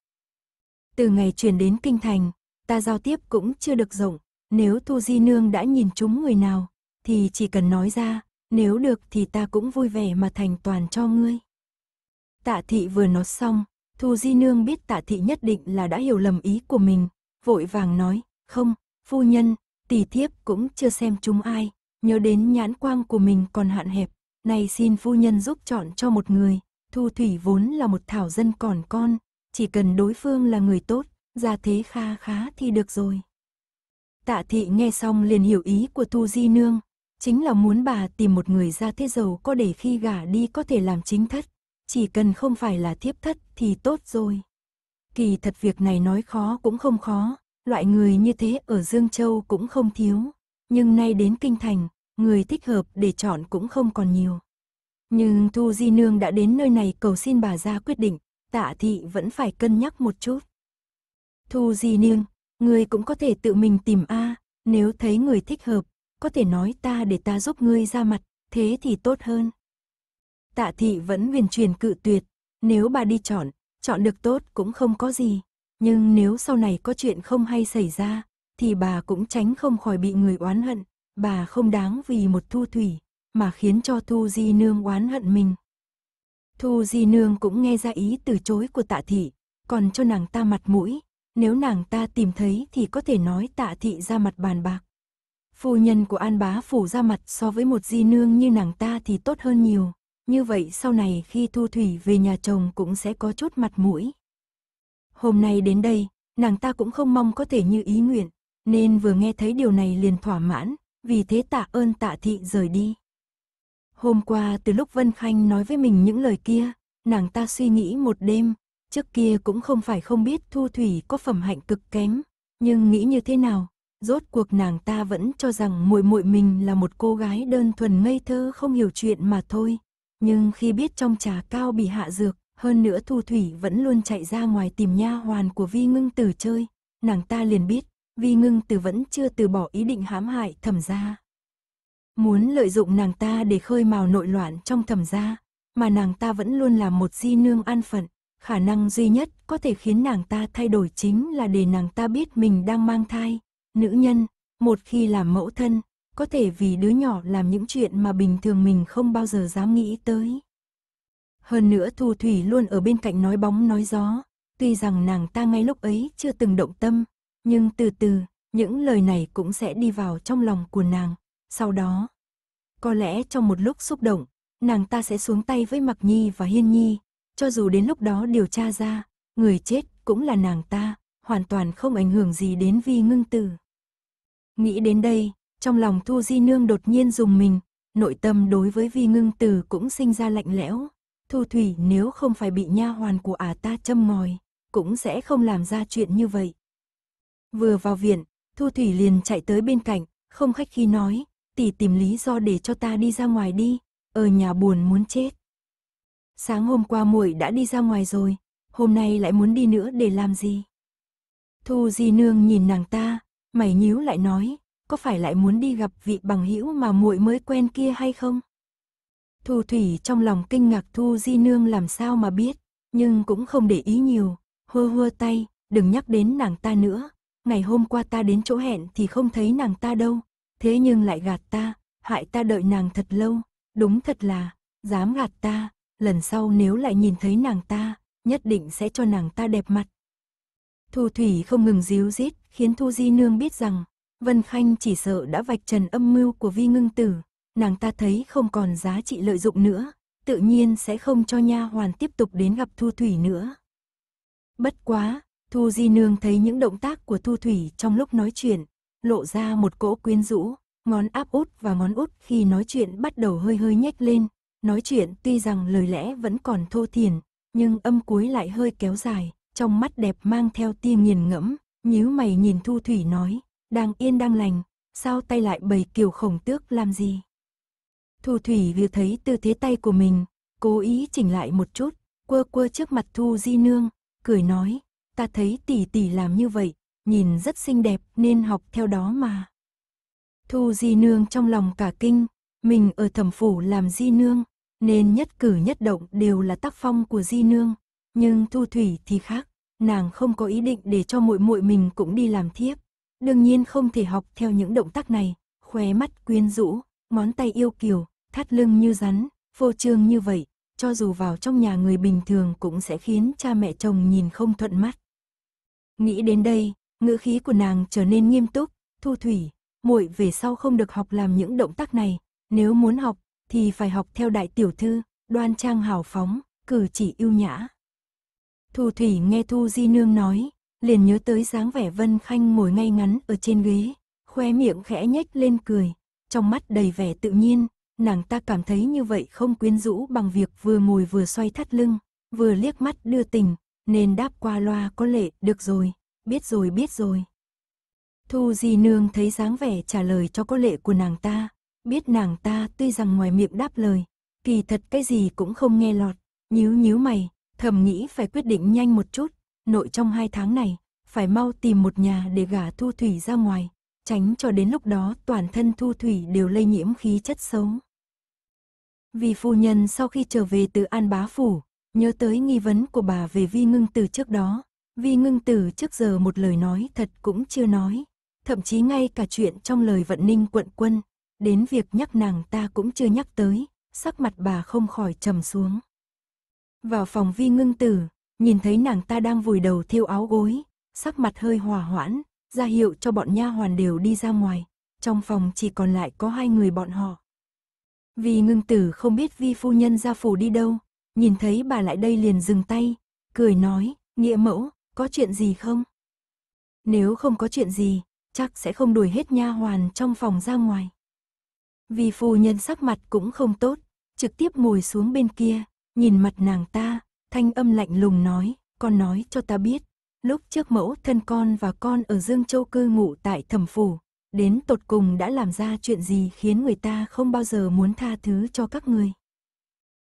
Từ ngày chuyển đến kinh thành, ta giao tiếp cũng chưa được rộng, nếu Thu Di Nương đã nhìn chúng người nào, thì chỉ cần nói ra, nếu được thì ta cũng vui vẻ mà thành toàn cho ngươi. Tạ thị vừa nói xong, Thu Di Nương biết tạ thị nhất định là đã hiểu lầm ý của mình, vội vàng nói, không, phu nhân, tỷ thiếp cũng chưa xem chúng ai, nhớ đến nhãn quang của mình còn hạn hẹp, này xin phu nhân giúp chọn cho một người, thu thủy vốn là một thảo dân còn con, chỉ cần đối phương là người tốt, ra thế kha khá thì được rồi. Tạ thị nghe xong liền hiểu ý của Thu Di Nương, chính là muốn bà tìm một người ra thế giàu có để khi gả đi có thể làm chính thất, chỉ cần không phải là thiếp thất thì tốt rồi. Kỳ thật việc này nói khó cũng không khó, loại người như thế ở Dương Châu cũng không thiếu, nhưng nay đến Kinh Thành, người thích hợp để chọn cũng không còn nhiều. Nhưng Thu Di Nương đã đến nơi này cầu xin bà ra quyết định, tạ thị vẫn phải cân nhắc một chút. Thu Di Nương, người cũng có thể tự mình tìm A, nếu thấy người thích hợp, có thể nói ta để ta giúp ngươi ra mặt, thế thì tốt hơn. Tạ thị vẫn huyền truyền cự tuyệt, nếu bà đi chọn, chọn được tốt cũng không có gì. Nhưng nếu sau này có chuyện không hay xảy ra, thì bà cũng tránh không khỏi bị người oán hận. Bà không đáng vì một thu thủy, mà khiến cho Thu Di Nương oán hận mình. Thu Di Nương cũng nghe ra ý từ chối của tạ thị, còn cho nàng ta mặt mũi, nếu nàng ta tìm thấy thì có thể nói tạ thị ra mặt bàn bạc. Phu nhân của An Bá Phủ ra mặt so với một di nương như nàng ta thì tốt hơn nhiều. Như vậy sau này khi Thu Thủy về nhà chồng cũng sẽ có chút mặt mũi. Hôm nay đến đây, nàng ta cũng không mong có thể như ý nguyện, nên vừa nghe thấy điều này liền thỏa mãn, vì thế tạ ơn tạ thị rời đi. Hôm qua từ lúc Vân Khanh nói với mình những lời kia, nàng ta suy nghĩ một đêm, trước kia cũng không phải không biết Thu Thủy có phẩm hạnh cực kém, nhưng nghĩ như thế nào, rốt cuộc nàng ta vẫn cho rằng muội muội mình là một cô gái đơn thuần ngây thơ không hiểu chuyện mà thôi, nhưng khi biết trong trà cao bị hạ dược, hơn nữa Thu Thủy vẫn luôn chạy ra ngoài tìm nha hoàn của Vi Ngưng Tử chơi, nàng ta liền biết, Vi Ngưng Tử vẫn chưa từ bỏ ý định hãm hại Thẩm gia. Muốn lợi dụng nàng ta để khơi mào nội loạn trong Thẩm gia, mà nàng ta vẫn luôn là một di nương an phận, khả năng duy nhất có thể khiến nàng ta thay đổi chính là để nàng ta biết mình đang mang thai, nữ nhân, một khi làm mẫu thân, có thể vì đứa nhỏ làm những chuyện mà bình thường mình không bao giờ dám nghĩ tới. Hơn nữa Thu Thủy luôn ở bên cạnh nói bóng nói gió, tuy rằng nàng ta ngay lúc ấy chưa từng động tâm, nhưng từ từ, những lời này cũng sẽ đi vào trong lòng của nàng, sau đó. Có lẽ trong một lúc xúc động, nàng ta sẽ xuống tay với Mặc Nhi và Hiên Nhi, cho dù đến lúc đó điều tra ra, người chết cũng là nàng ta, hoàn toàn không ảnh hưởng gì đến Vi Ngưng Tử. Nghĩ đến đây, trong lòng Thu Di Nương đột nhiên dùng mình, nội tâm đối với Vi Ngưng Tử cũng sinh ra lạnh lẽo. Thu Thủy nếu không phải bị nha hoàn của ả à ta châm ngòi, cũng sẽ không làm ra chuyện như vậy. Vừa vào viện, Thu Thủy liền chạy tới bên cạnh, không khách khi nói, tỷ tìm lý do để cho ta đi ra ngoài đi, ở nhà buồn muốn chết. Sáng hôm qua muội đã đi ra ngoài rồi, hôm nay lại muốn đi nữa để làm gì? Thu Di Nương nhìn nàng ta, mày nhíu lại nói, có phải lại muốn đi gặp vị bằng hữu mà muội mới quen kia hay không? Thu Thủy trong lòng kinh ngạc Thu Di Nương làm sao mà biết, nhưng cũng không để ý nhiều, hơ hơ tay, đừng nhắc đến nàng ta nữa. Ngày hôm qua ta đến chỗ hẹn thì không thấy nàng ta đâu, thế nhưng lại gạt ta, hại ta đợi nàng thật lâu, đúng thật là, dám gạt ta, lần sau nếu lại nhìn thấy nàng ta, nhất định sẽ cho nàng ta đẹp mặt. Thu Thủy không ngừng díu dít, khiến Thu Di Nương biết rằng, Vân Khanh chỉ sợ đã vạch trần âm mưu của vi ngưng tử, nàng ta thấy không còn giá trị lợi dụng nữa, tự nhiên sẽ không cho nha hoàn tiếp tục đến gặp Thu Thủy nữa. Bất quá, Thu Di Nương thấy những động tác của Thu Thủy trong lúc nói chuyện, lộ ra một cỗ quyến rũ, ngón áp út và ngón út khi nói chuyện bắt đầu hơi hơi nhếch lên, nói chuyện tuy rằng lời lẽ vẫn còn thô thiển, nhưng âm cuối lại hơi kéo dài, trong mắt đẹp mang theo tia nghiền ngẫm, nhíu mày nhìn Thu Thủy nói, đang yên đang lành, sao tay lại bầy kiều khổng tước làm gì? Thu Thủy vừa thấy tư thế tay của mình, cố ý chỉnh lại một chút, quơ quơ trước mặt Thu Di Nương, cười nói, ta thấy tỷ tỷ làm như vậy, nhìn rất xinh đẹp nên học theo đó mà. Thu Di Nương trong lòng cả kinh, mình ở thẩm phủ làm Di Nương, nên nhất cử nhất động đều là tác phong của Di Nương, nhưng Thu Thủy thì khác, nàng không có ý định để cho muội muội mình cũng đi làm thiếp đương nhiên không thể học theo những động tác này, khóe mắt quyến rũ, ngón tay yêu kiều, thắt lưng như rắn, vô trương như vậy, cho dù vào trong nhà người bình thường cũng sẽ khiến cha mẹ chồng nhìn không thuận mắt. Nghĩ đến đây, ngữ khí của nàng trở nên nghiêm túc, thu thủy, muội về sau không được học làm những động tác này, nếu muốn học, thì phải học theo đại tiểu thư, đoan trang hào phóng, cử chỉ yêu nhã. Thu thủy nghe Thu Di Nương nói, liền nhớ tới dáng vẻ Vân Khanh ngồi ngay ngắn ở trên ghế, khoe miệng khẽ nhếch lên cười, trong mắt đầy vẻ tự nhiên, nàng ta cảm thấy như vậy không quyến rũ bằng việc vừa ngồi vừa xoay thắt lưng, vừa liếc mắt đưa tình, nên đáp qua loa có lệ, được rồi, biết rồi biết rồi. Thu Di Nương thấy dáng vẻ trả lời cho có lệ của nàng ta, biết nàng ta tuy rằng ngoài miệng đáp lời, kỳ thật cái gì cũng không nghe lọt, nhíu nhíu mày, thầm nghĩ phải quyết định nhanh một chút, nội trong hai tháng này, phải mau tìm một nhà để gả thu thủy ra ngoài, tránh cho đến lúc đó toàn thân thu thủy đều lây nhiễm khí chất xấu. Vì phu nhân sau khi trở về từ An Bá Phủ, nhớ tới nghi vấn của bà về vi ngưng tử trước đó, vi ngưng tử trước giờ một lời nói thật cũng chưa nói, thậm chí ngay cả chuyện trong lời vận ninh quận quân, đến việc nhắc nàng ta cũng chưa nhắc tới, sắc mặt bà không khỏi trầm xuống. Vào phòng vi ngưng tử, nhìn thấy nàng ta đang vùi đầu thiêu áo gối, sắc mặt hơi hòa hoãn, ra hiệu cho bọn nha hoàn đều đi ra ngoài, trong phòng chỉ còn lại có hai người bọn họ. Vì ngưng tử không biết vi phu nhân ra phủ đi đâu, nhìn thấy bà lại đây liền dừng tay, cười nói, nghĩa mẫu, có chuyện gì không? Nếu không có chuyện gì, chắc sẽ không đuổi hết nha hoàn trong phòng ra ngoài. Vì phu nhân sắc mặt cũng không tốt, trực tiếp ngồi xuống bên kia, nhìn mặt nàng ta, thanh âm lạnh lùng nói, con nói cho ta biết, lúc trước mẫu thân con và con ở Dương Châu cư ngụ tại thẩm phủ, đến tột cùng đã làm ra chuyện gì khiến người ta không bao giờ muốn tha thứ cho các người.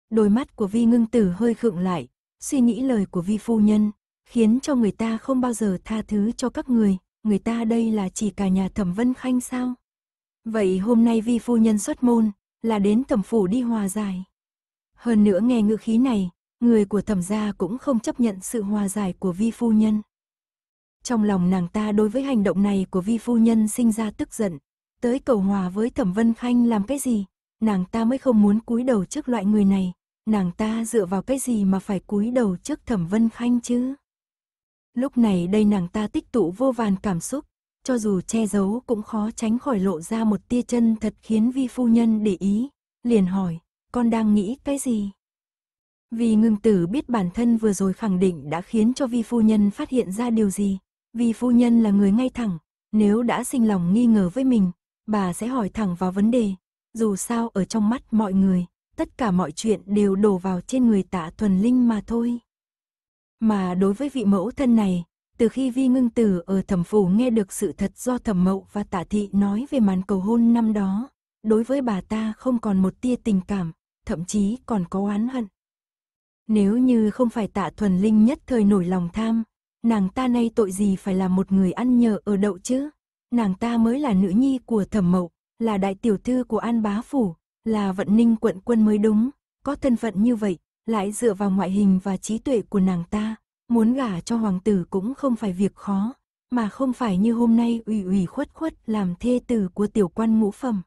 Đôi mắt của vi ngưng tử hơi khựng lại, suy nghĩ lời của vi phu nhân, khiến cho người ta không bao giờ tha thứ cho các người, người ta đây là chỉ cả nhà thẩm vân khanh sao? Vậy hôm nay vi phu nhân xuất môn, là đến thẩm phủ đi hòa giải. Hơn nữa nghe ngữ khí này, người của thẩm gia cũng không chấp nhận sự hòa giải của vi phu nhân. Trong lòng nàng ta đối với hành động này của vi phu nhân sinh ra tức giận, tới cầu hòa với thẩm vân khanh làm cái gì, nàng ta mới không muốn cúi đầu trước loại người này, nàng ta dựa vào cái gì mà phải cúi đầu trước thẩm vân khanh chứ. Lúc này đây nàng ta tích tụ vô vàn cảm xúc, cho dù che giấu cũng khó tránh khỏi lộ ra một tia chân thật khiến vi phu nhân để ý, liền hỏi, con đang nghĩ cái gì? Vì ngưng tử biết bản thân vừa rồi khẳng định đã khiến cho vi phu nhân phát hiện ra điều gì. Vi phu nhân là người ngay thẳng, nếu đã sinh lòng nghi ngờ với mình, bà sẽ hỏi thẳng vào vấn đề. Dù sao ở trong mắt mọi người, tất cả mọi chuyện đều đổ vào trên người tạ thuần linh mà thôi. Mà đối với vị mẫu thân này, từ khi Vi Ngưng Tử ở thẩm phủ nghe được sự thật do thẩm mậu và tạ thị nói về màn cầu hôn năm đó, đối với bà ta không còn một tia tình cảm, thậm chí còn có oán hận. Nếu như không phải tạ thuần linh nhất thời nổi lòng tham, nàng ta nay tội gì phải là một người ăn nhờ ở đậu chứ? Nàng ta mới là nữ nhi của thẩm mậu, là đại tiểu thư của An Bá Phủ, là vận ninh quận quân mới đúng, có thân phận như vậy, lại dựa vào ngoại hình và trí tuệ của nàng ta, muốn gả cho hoàng tử cũng không phải việc khó, mà không phải như hôm nay ủy ủy khuất khuất làm thê tử của tiểu quan ngũ phẩm.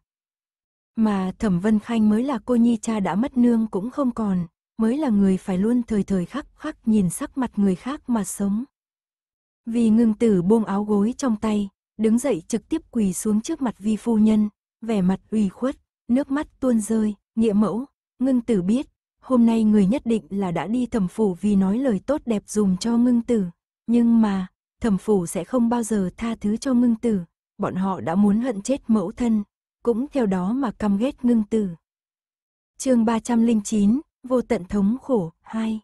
Mà Thẩm Vân Khanh mới là cô nhi cha đã mất nương cũng không còn, mới là người phải luôn thời thời khắc khắc nhìn sắc mặt người khác mà sống. Vì ngưng tử buông áo gối trong tay, đứng dậy trực tiếp quỳ xuống trước mặt vi phu nhân, vẻ mặt ủy khuất, nước mắt tuôn rơi, nghĩa mẫu, ngưng tử biết, hôm nay người nhất định là đã đi thẩm phủ vì nói lời tốt đẹp dùng cho ngưng tử, nhưng mà, thẩm phủ sẽ không bao giờ tha thứ cho ngưng tử, bọn họ đã muốn hận chết mẫu thân, cũng theo đó mà căm ghét ngưng tử. chương 309, vô tận thống khổ, hai.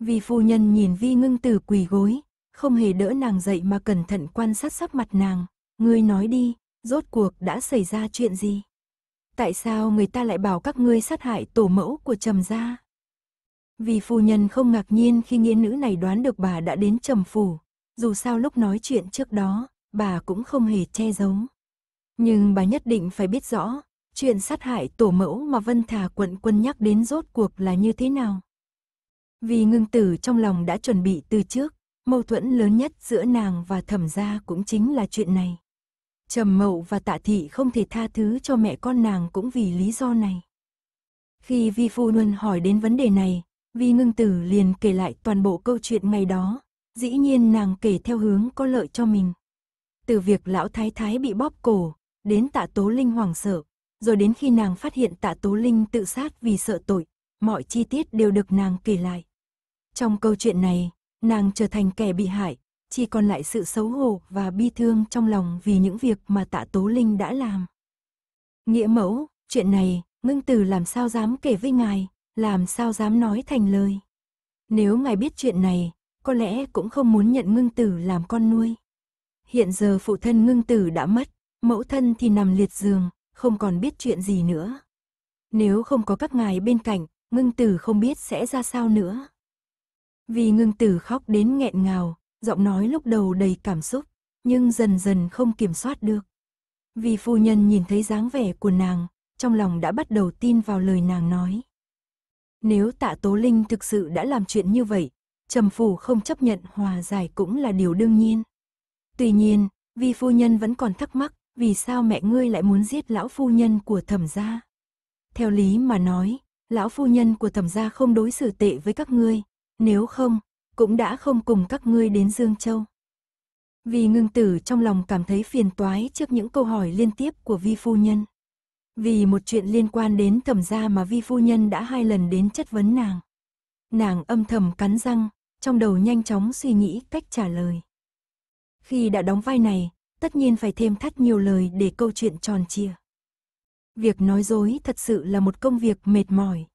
Vì phu nhân nhìn vi ngưng tử quỳ gối, không hề đỡ nàng dậy mà cẩn thận quan sát sắc mặt nàng, ngươi nói đi, rốt cuộc đã xảy ra chuyện gì? Tại sao người ta lại bảo các ngươi sát hại tổ mẫu của trầm gia? Vì phu nhân không ngạc nhiên khi nghĩa nữ này đoán được bà đã đến trầm phủ, dù sao lúc nói chuyện trước đó, bà cũng không hề che giấu. Nhưng bà nhất định phải biết rõ, chuyện sát hại tổ mẫu mà Vân Thà quận quân nhắc đến rốt cuộc là như thế nào. Vì ngưng tử trong lòng đã chuẩn bị từ trước, mâu thuẫn lớn nhất giữa nàng và thẩm gia cũng chính là chuyện này. Trầm mậu và tạ thị không thể tha thứ cho mẹ con nàng cũng vì lý do này. Khi Vi Phu luôn hỏi đến vấn đề này, Vi Ngưng Tử liền kể lại toàn bộ câu chuyện ngày đó, dĩ nhiên nàng kể theo hướng có lợi cho mình. Từ việc lão thái thái bị bóp cổ, đến tạ tố linh hoàng sợ, rồi đến khi nàng phát hiện tạ Tố Linh tự sát vì sợ tội, mọi chi tiết đều được nàng kể lại. Trong câu chuyện này, nàng trở thành kẻ bị hại, chỉ còn lại sự xấu hổ và bi thương trong lòng vì những việc mà tạ Tố Linh đã làm. Nghĩa mẫu, chuyện này, ngưng tử làm sao dám kể với ngài, làm sao dám nói thành lời. Nếu ngài biết chuyện này, có lẽ cũng không muốn nhận ngưng tử làm con nuôi. Hiện giờ phụ thân ngưng tử đã mất, mẫu thân thì nằm liệt giường, không còn biết chuyện gì nữa. Nếu không có các ngài bên cạnh, ngưng tử không biết sẽ ra sao nữa. Vì ngưng tử khóc đến nghẹn ngào, giọng nói lúc đầu đầy cảm xúc, nhưng dần dần không kiểm soát được. Vì phu nhân nhìn thấy dáng vẻ của nàng, trong lòng đã bắt đầu tin vào lời nàng nói. Nếu tạ Tố Linh thực sự đã làm chuyện như vậy, trầm phủ không chấp nhận hòa giải cũng là điều đương nhiên. Tuy nhiên, vì phu nhân vẫn còn thắc mắc, vì sao mẹ ngươi lại muốn giết lão phu nhân của thẩm gia? Theo lý mà nói, lão phu nhân của thẩm gia không đối xử tệ với các ngươi, nếu không, cũng đã không cùng các ngươi đến Dương Châu. Vì ngưng tử trong lòng cảm thấy phiền toái trước những câu hỏi liên tiếp của vi phu nhân. Vì một chuyện liên quan đến thẩm gia mà vi phu nhân đã hai lần đến chất vấn nàng. Nàng âm thầm cắn răng, trong đầu nhanh chóng suy nghĩ cách trả lời. Khi đã đóng vai này, tất nhiên phải thêm thắt nhiều lời để câu chuyện tròn trịa. Việc nói dối thật sự là một công việc mệt mỏi.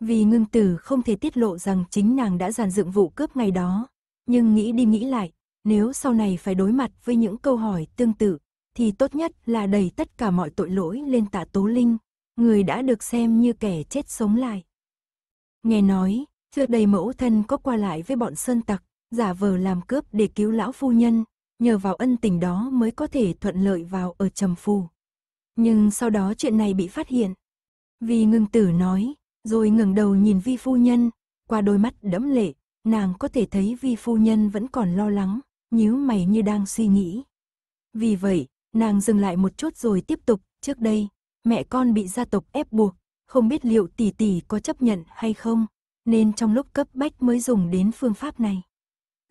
Vì ngưng tử không thể tiết lộ rằng chính nàng đã giàn dựng vụ cướp ngày đó, nhưng nghĩ đi nghĩ lại, nếu sau này phải đối mặt với những câu hỏi tương tự, thì tốt nhất là đẩy tất cả mọi tội lỗi lên tạ Tố Linh, người đã được xem như kẻ chết sống lại. Nghe nói, trước đây mẫu thân có qua lại với bọn sơn tặc, giả vờ làm cướp để cứu lão phu nhân, nhờ vào ân tình đó mới có thể thuận lợi vào ở trầm phù. Nhưng sau đó chuyện này bị phát hiện. Vì ngưng tử nói, rồi ngừng đầu nhìn vi phu nhân, qua đôi mắt đẫm lệ, nàng có thể thấy vi phu nhân vẫn còn lo lắng, nhíu mày như đang suy nghĩ. Vì vậy, nàng dừng lại một chút rồi tiếp tục, trước đây, mẹ con bị gia tộc ép buộc, không biết liệu tỷ tỷ có chấp nhận hay không, nên trong lúc cấp bách mới dùng đến phương pháp này.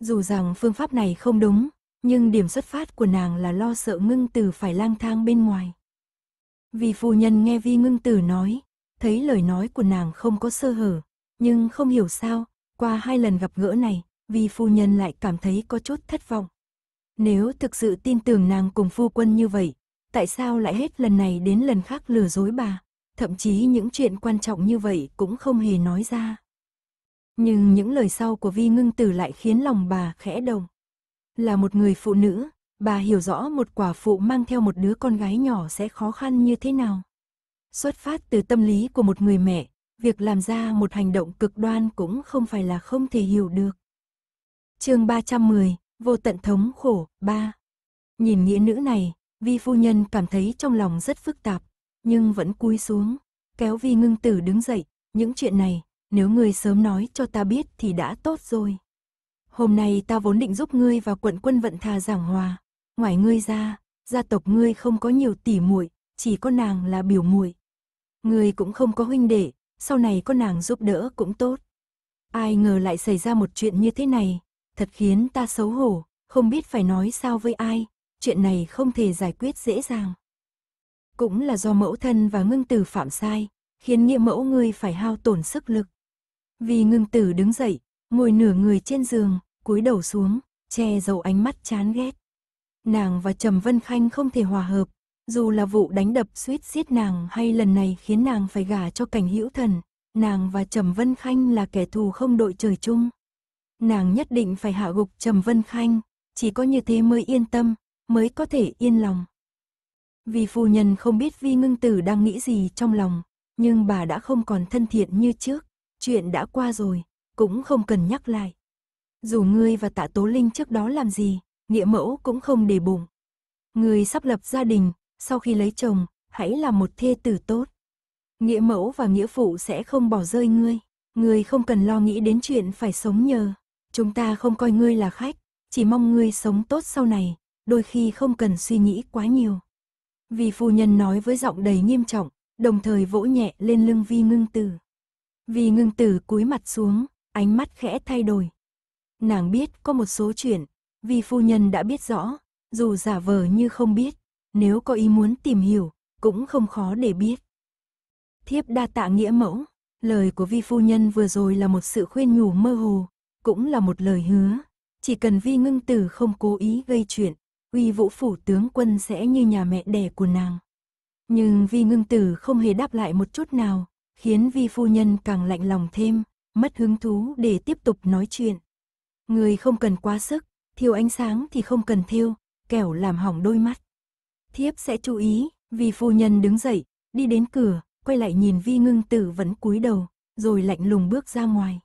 Dù rằng phương pháp này không đúng, nhưng điểm xuất phát của nàng là lo sợ ngưng tử phải lang thang bên ngoài. Vì phu nhân nghe vi ngưng tử nói, thấy lời nói của nàng không có sơ hở, nhưng không hiểu sao, qua hai lần gặp gỡ này, vi phu nhân lại cảm thấy có chút thất vọng. Nếu thực sự tin tưởng nàng cùng phu quân như vậy, tại sao lại hết lần này đến lần khác lừa dối bà, thậm chí những chuyện quan trọng như vậy cũng không hề nói ra. Nhưng những lời sau của vi ngưng tử lại khiến lòng bà khẽ động. Là một người phụ nữ, bà hiểu rõ một quả phụ mang theo một đứa con gái nhỏ sẽ khó khăn như thế nào. Xuất phát từ tâm lý của một người mẹ, việc làm ra một hành động cực đoan cũng không phải là không thể hiểu được. chương 310, Vô tận thống khổ, 3. Nhìn nghĩa nữ này, vi phu nhân cảm thấy trong lòng rất phức tạp, nhưng vẫn cúi xuống, kéo vi ngưng tử đứng dậy, những chuyện này, nếu người sớm nói cho ta biết thì đã tốt rồi hôm nay ta vốn định giúp ngươi và quận quân vận thà giảng hòa. Ngoài ngươi ra, gia tộc ngươi không có nhiều tỷ muội, chỉ có nàng là biểu muội. Ngươi cũng không có huynh đệ, sau này có nàng giúp đỡ cũng tốt. Ai ngờ lại xảy ra một chuyện như thế này, thật khiến ta xấu hổ, không biết phải nói sao với ai, chuyện này không thể giải quyết dễ dàng. Cũng là do mẫu thân và ngưng tử phạm sai, khiến nghĩa mẫu ngươi phải hao tổn sức lực. Vì ngưng tử đứng dậy, Ngồi nửa người trên giường, cúi đầu xuống, che giấu ánh mắt chán ghét. Nàng và Trầm Vân Khanh không thể hòa hợp, dù là vụ đánh đập suýt giết nàng hay lần này khiến nàng phải gả cho cảnh hữu thần, nàng và Trầm Vân Khanh là kẻ thù không đội trời chung. Nàng nhất định phải hạ gục Trầm Vân Khanh, chỉ có như thế mới yên tâm, mới có thể yên lòng. Vì phu nhân không biết Vi Ngưng Tử đang nghĩ gì trong lòng, nhưng bà đã không còn thân thiện như trước, chuyện đã qua rồi, cũng không cần nhắc lại. Dù ngươi và tạ Tố Linh trước đó làm gì, nghĩa mẫu cũng không để bụng. Ngươi sắp lập gia đình, sau khi lấy chồng, hãy là một thê tử tốt. Nghĩa mẫu và nghĩa phụ sẽ không bỏ rơi ngươi. Ngươi không cần lo nghĩ đến chuyện phải sống nhờ. Chúng ta không coi ngươi là khách, chỉ mong ngươi sống tốt sau này, đôi khi không cần suy nghĩ quá nhiều. Vì phu nhân nói với giọng đầy nghiêm trọng, đồng thời vỗ nhẹ lên lưng vi ngưng tử. vì ngưng tử cúi mặt xuống, ánh mắt khẽ thay đổi. Nàng biết có một số chuyện, vì phu nhân đã biết rõ, dù giả vờ như không biết, nếu có ý muốn tìm hiểu, cũng không khó để biết. Thiếp đa tạ nghĩa mẫu, lời của vi phu nhân vừa rồi là một sự khuyên nhủ mơ hồ, cũng là một lời hứa. Chỉ cần vi ngưng tử không cố ý gây chuyện, uy vũ phủ tướng quân sẽ như nhà mẹ đẻ của nàng. Nhưng vi ngưng tử không hề đáp lại một chút nào, khiến vi phu nhân càng lạnh lòng thêm, mất hứng thú để tiếp tục nói chuyện. Người không cần quá sức, thiếu ánh sáng thì không cần thiêu, kẻo làm hỏng đôi mắt. Thiếp sẽ chú ý, vì phu nhân đứng dậy, đi đến cửa, quay lại nhìn vi ngưng tử vẫn cúi đầu, rồi lạnh lùng bước ra ngoài.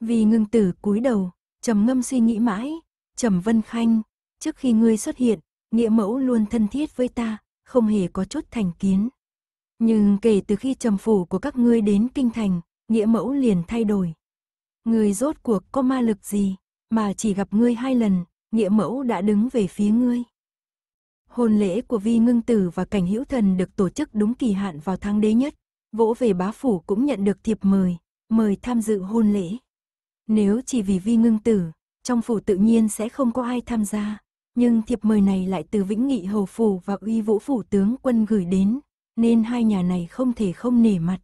Vì ngưng tử cúi đầu, trầm ngâm suy nghĩ mãi, trầm vân khanh, trước khi ngươi xuất hiện, nghĩa mẫu luôn thân thiết với ta, không hề có chút thành kiến. Nhưng kể từ khi trầm phủ của các ngươi đến kinh thành, nghĩa mẫu liền thay đổi. Người rốt cuộc có ma lực gì, mà chỉ gặp ngươi hai lần, nghĩa mẫu đã đứng về phía ngươi. Hôn lễ của Vi Ngưng Tử và Cảnh Hữu Thần được tổ chức đúng kỳ hạn vào tháng đế nhất, vỗ về bá phủ cũng nhận được thiệp mời, mời tham dự hôn lễ. Nếu chỉ vì Vi Ngưng Tử, trong phủ tự nhiên sẽ không có ai tham gia, nhưng thiệp mời này lại từ Vĩnh Nghị Hầu Phủ và Uy Vũ Phủ Tướng Quân gửi đến, nên hai nhà này không thể không nể mặt.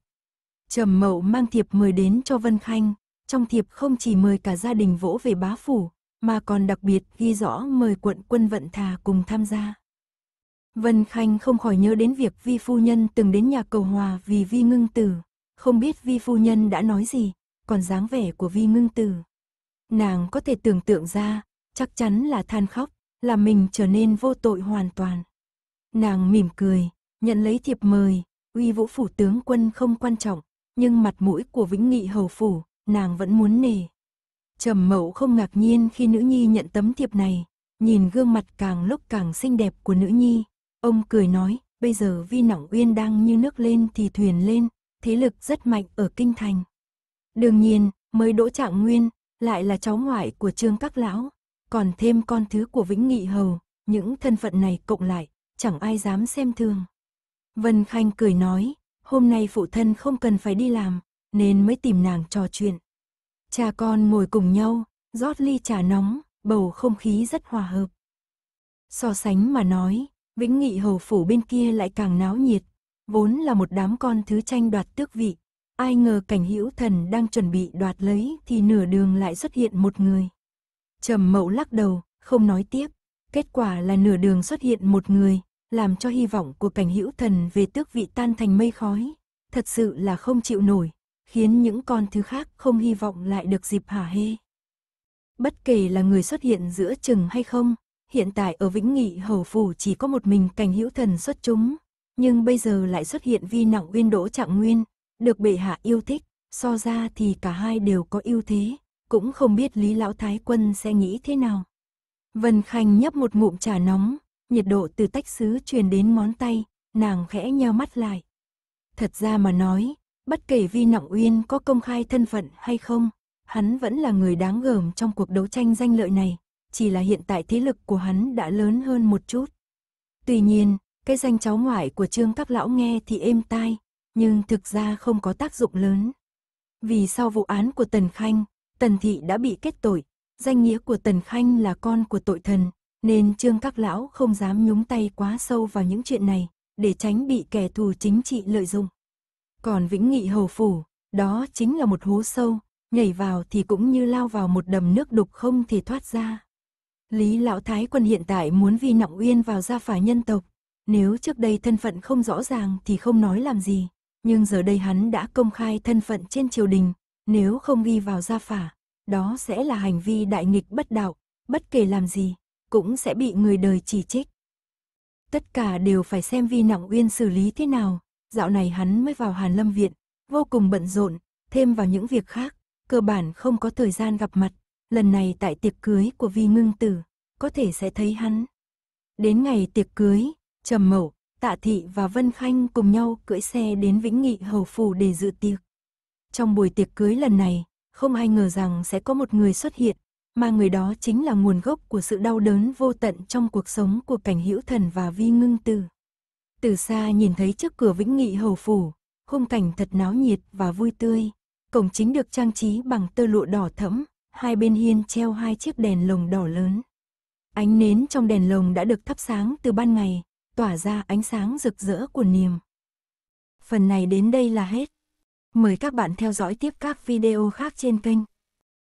Trầm Mậu mang thiệp mời đến cho Vân Khanh, trong thiệp không chỉ mời cả gia đình vỗ về bá phủ, mà còn đặc biệt ghi rõ mời quận quân vận thà cùng tham gia. Vân Khanh không khỏi nhớ đến việc vi phu nhân từng đến nhà cầu hòa vì vi ngưng tử, không biết vi phu nhân đã nói gì, còn dáng vẻ của vi ngưng tử. Nàng có thể tưởng tượng ra, chắc chắn là than khóc, là mình trở nên vô tội hoàn toàn. Nàng mỉm cười, nhận lấy thiệp mời, uy vũ phủ tướng quân không quan trọng, nhưng mặt mũi của Vĩnh Nghị hầu phủ, nàng vẫn muốn nề. Trầm Mẫu không ngạc nhiên khi nữ nhi nhận tấm thiệp này, nhìn gương mặt càng lúc càng xinh đẹp của nữ nhi, ông cười nói, bây giờ Vi Nỏng Uyên đang như nước lên thì thuyền lên, thế lực rất mạnh ở kinh thành. Đương nhiên, mới Đỗ Trạng Nguyên, lại là cháu ngoại của Trương Các lão, còn thêm con thứ của Vĩnh Nghị hầu, những thân phận này cộng lại, chẳng ai dám xem thường. Vân Khanh cười nói, hôm nay phụ thân không cần phải đi làm, nên mới tìm nàng trò chuyện. Cha con ngồi cùng nhau, rót ly trà nóng, bầu không khí rất hòa hợp. So sánh mà nói, Vĩnh Nghị Hầu Phủ bên kia lại càng náo nhiệt, vốn là một đám con thứ tranh đoạt tước vị. Ai ngờ cảnh hữu thần đang chuẩn bị đoạt lấy thì nửa đường lại xuất hiện một người. Trầm mậu lắc đầu, không nói tiếp. Kết quả là nửa đường xuất hiện một người, làm cho hy vọng của cảnh hữu thần về tước vị tan thành mây khói, thật sự là không chịu nổi, khiến những con thứ khác không hy vọng lại được dịp hả hê. Bất kể là người xuất hiện giữa chừng hay không, hiện tại ở Vĩnh Nghị Hầu Phủ chỉ có một mình cảnh hữu thần xuất chúng, nhưng bây giờ lại xuất hiện vi nặng uyên đỗ trạng nguyên, được bệ hạ yêu thích, so ra thì cả hai đều có ưu thế, cũng không biết Lý Lão Thái Quân sẽ nghĩ thế nào. Vân Khanh nhấp một ngụm trà nóng, nhiệt độ từ tách sứ truyền đến món tay, nàng khẽ nheo mắt lại. Thật ra mà nói, bất kể Vi Nọng Uyên có công khai thân phận hay không, hắn vẫn là người đáng gờm trong cuộc đấu tranh danh lợi này, chỉ là hiện tại thế lực của hắn đã lớn hơn một chút. Tuy nhiên, cái danh cháu ngoại của Trương Các Lão nghe thì êm tai, nhưng thực ra không có tác dụng lớn. Vì sau vụ án của Tần Khanh, Tần Thị đã bị kết tội, danh nghĩa của Tần Khanh là con của tội thần, nên Trương Các Lão không dám nhúng tay quá sâu vào những chuyện này, để tránh bị kẻ thù chính trị lợi dụng. Còn Vĩnh Nghị Hầu Phủ, đó chính là một hố sâu, nhảy vào thì cũng như lao vào một đầm nước đục không thể thoát ra. Lý Lão Thái Quân hiện tại muốn vi nọng uyên vào gia phả nhân tộc, nếu trước đây thân phận không rõ ràng thì không nói làm gì, nhưng giờ đây hắn đã công khai thân phận trên triều đình, nếu không ghi vào gia phả, đó sẽ là hành vi đại nghịch bất đạo, bất kể làm gì, cũng sẽ bị người đời chỉ trích. Tất cả đều phải xem Vi Nọng Uyên xử lý thế nào, dạo này hắn mới vào Hàn Lâm Viện, vô cùng bận rộn, thêm vào những việc khác, cơ bản không có thời gian gặp mặt, lần này tại tiệc cưới của Vi Ngưng Tử, có thể sẽ thấy hắn. Đến ngày tiệc cưới, Trầm Mậu, Tạ Thị và Vân Khanh cùng nhau cưỡi xe đến Vĩnh Nghị Hầu Phủ để dự tiệc. Trong buổi tiệc cưới lần này, không ai ngờ rằng sẽ có một người xuất hiện, mà người đó chính là nguồn gốc của sự đau đớn vô tận trong cuộc sống của cảnh hữu thần và vi ngưng tử. Từ xa nhìn thấy trước cửa vĩnh nghị hầu phủ, khung cảnh thật náo nhiệt và vui tươi, cổng chính được trang trí bằng tơ lụa đỏ thẫm, hai bên hiên treo hai chiếc đèn lồng đỏ lớn. Ánh nến trong đèn lồng đã được thắp sáng từ ban ngày, tỏa ra ánh sáng rực rỡ của niềm. Phần này đến đây là hết. Mời các bạn theo dõi tiếp các video khác trên kênh.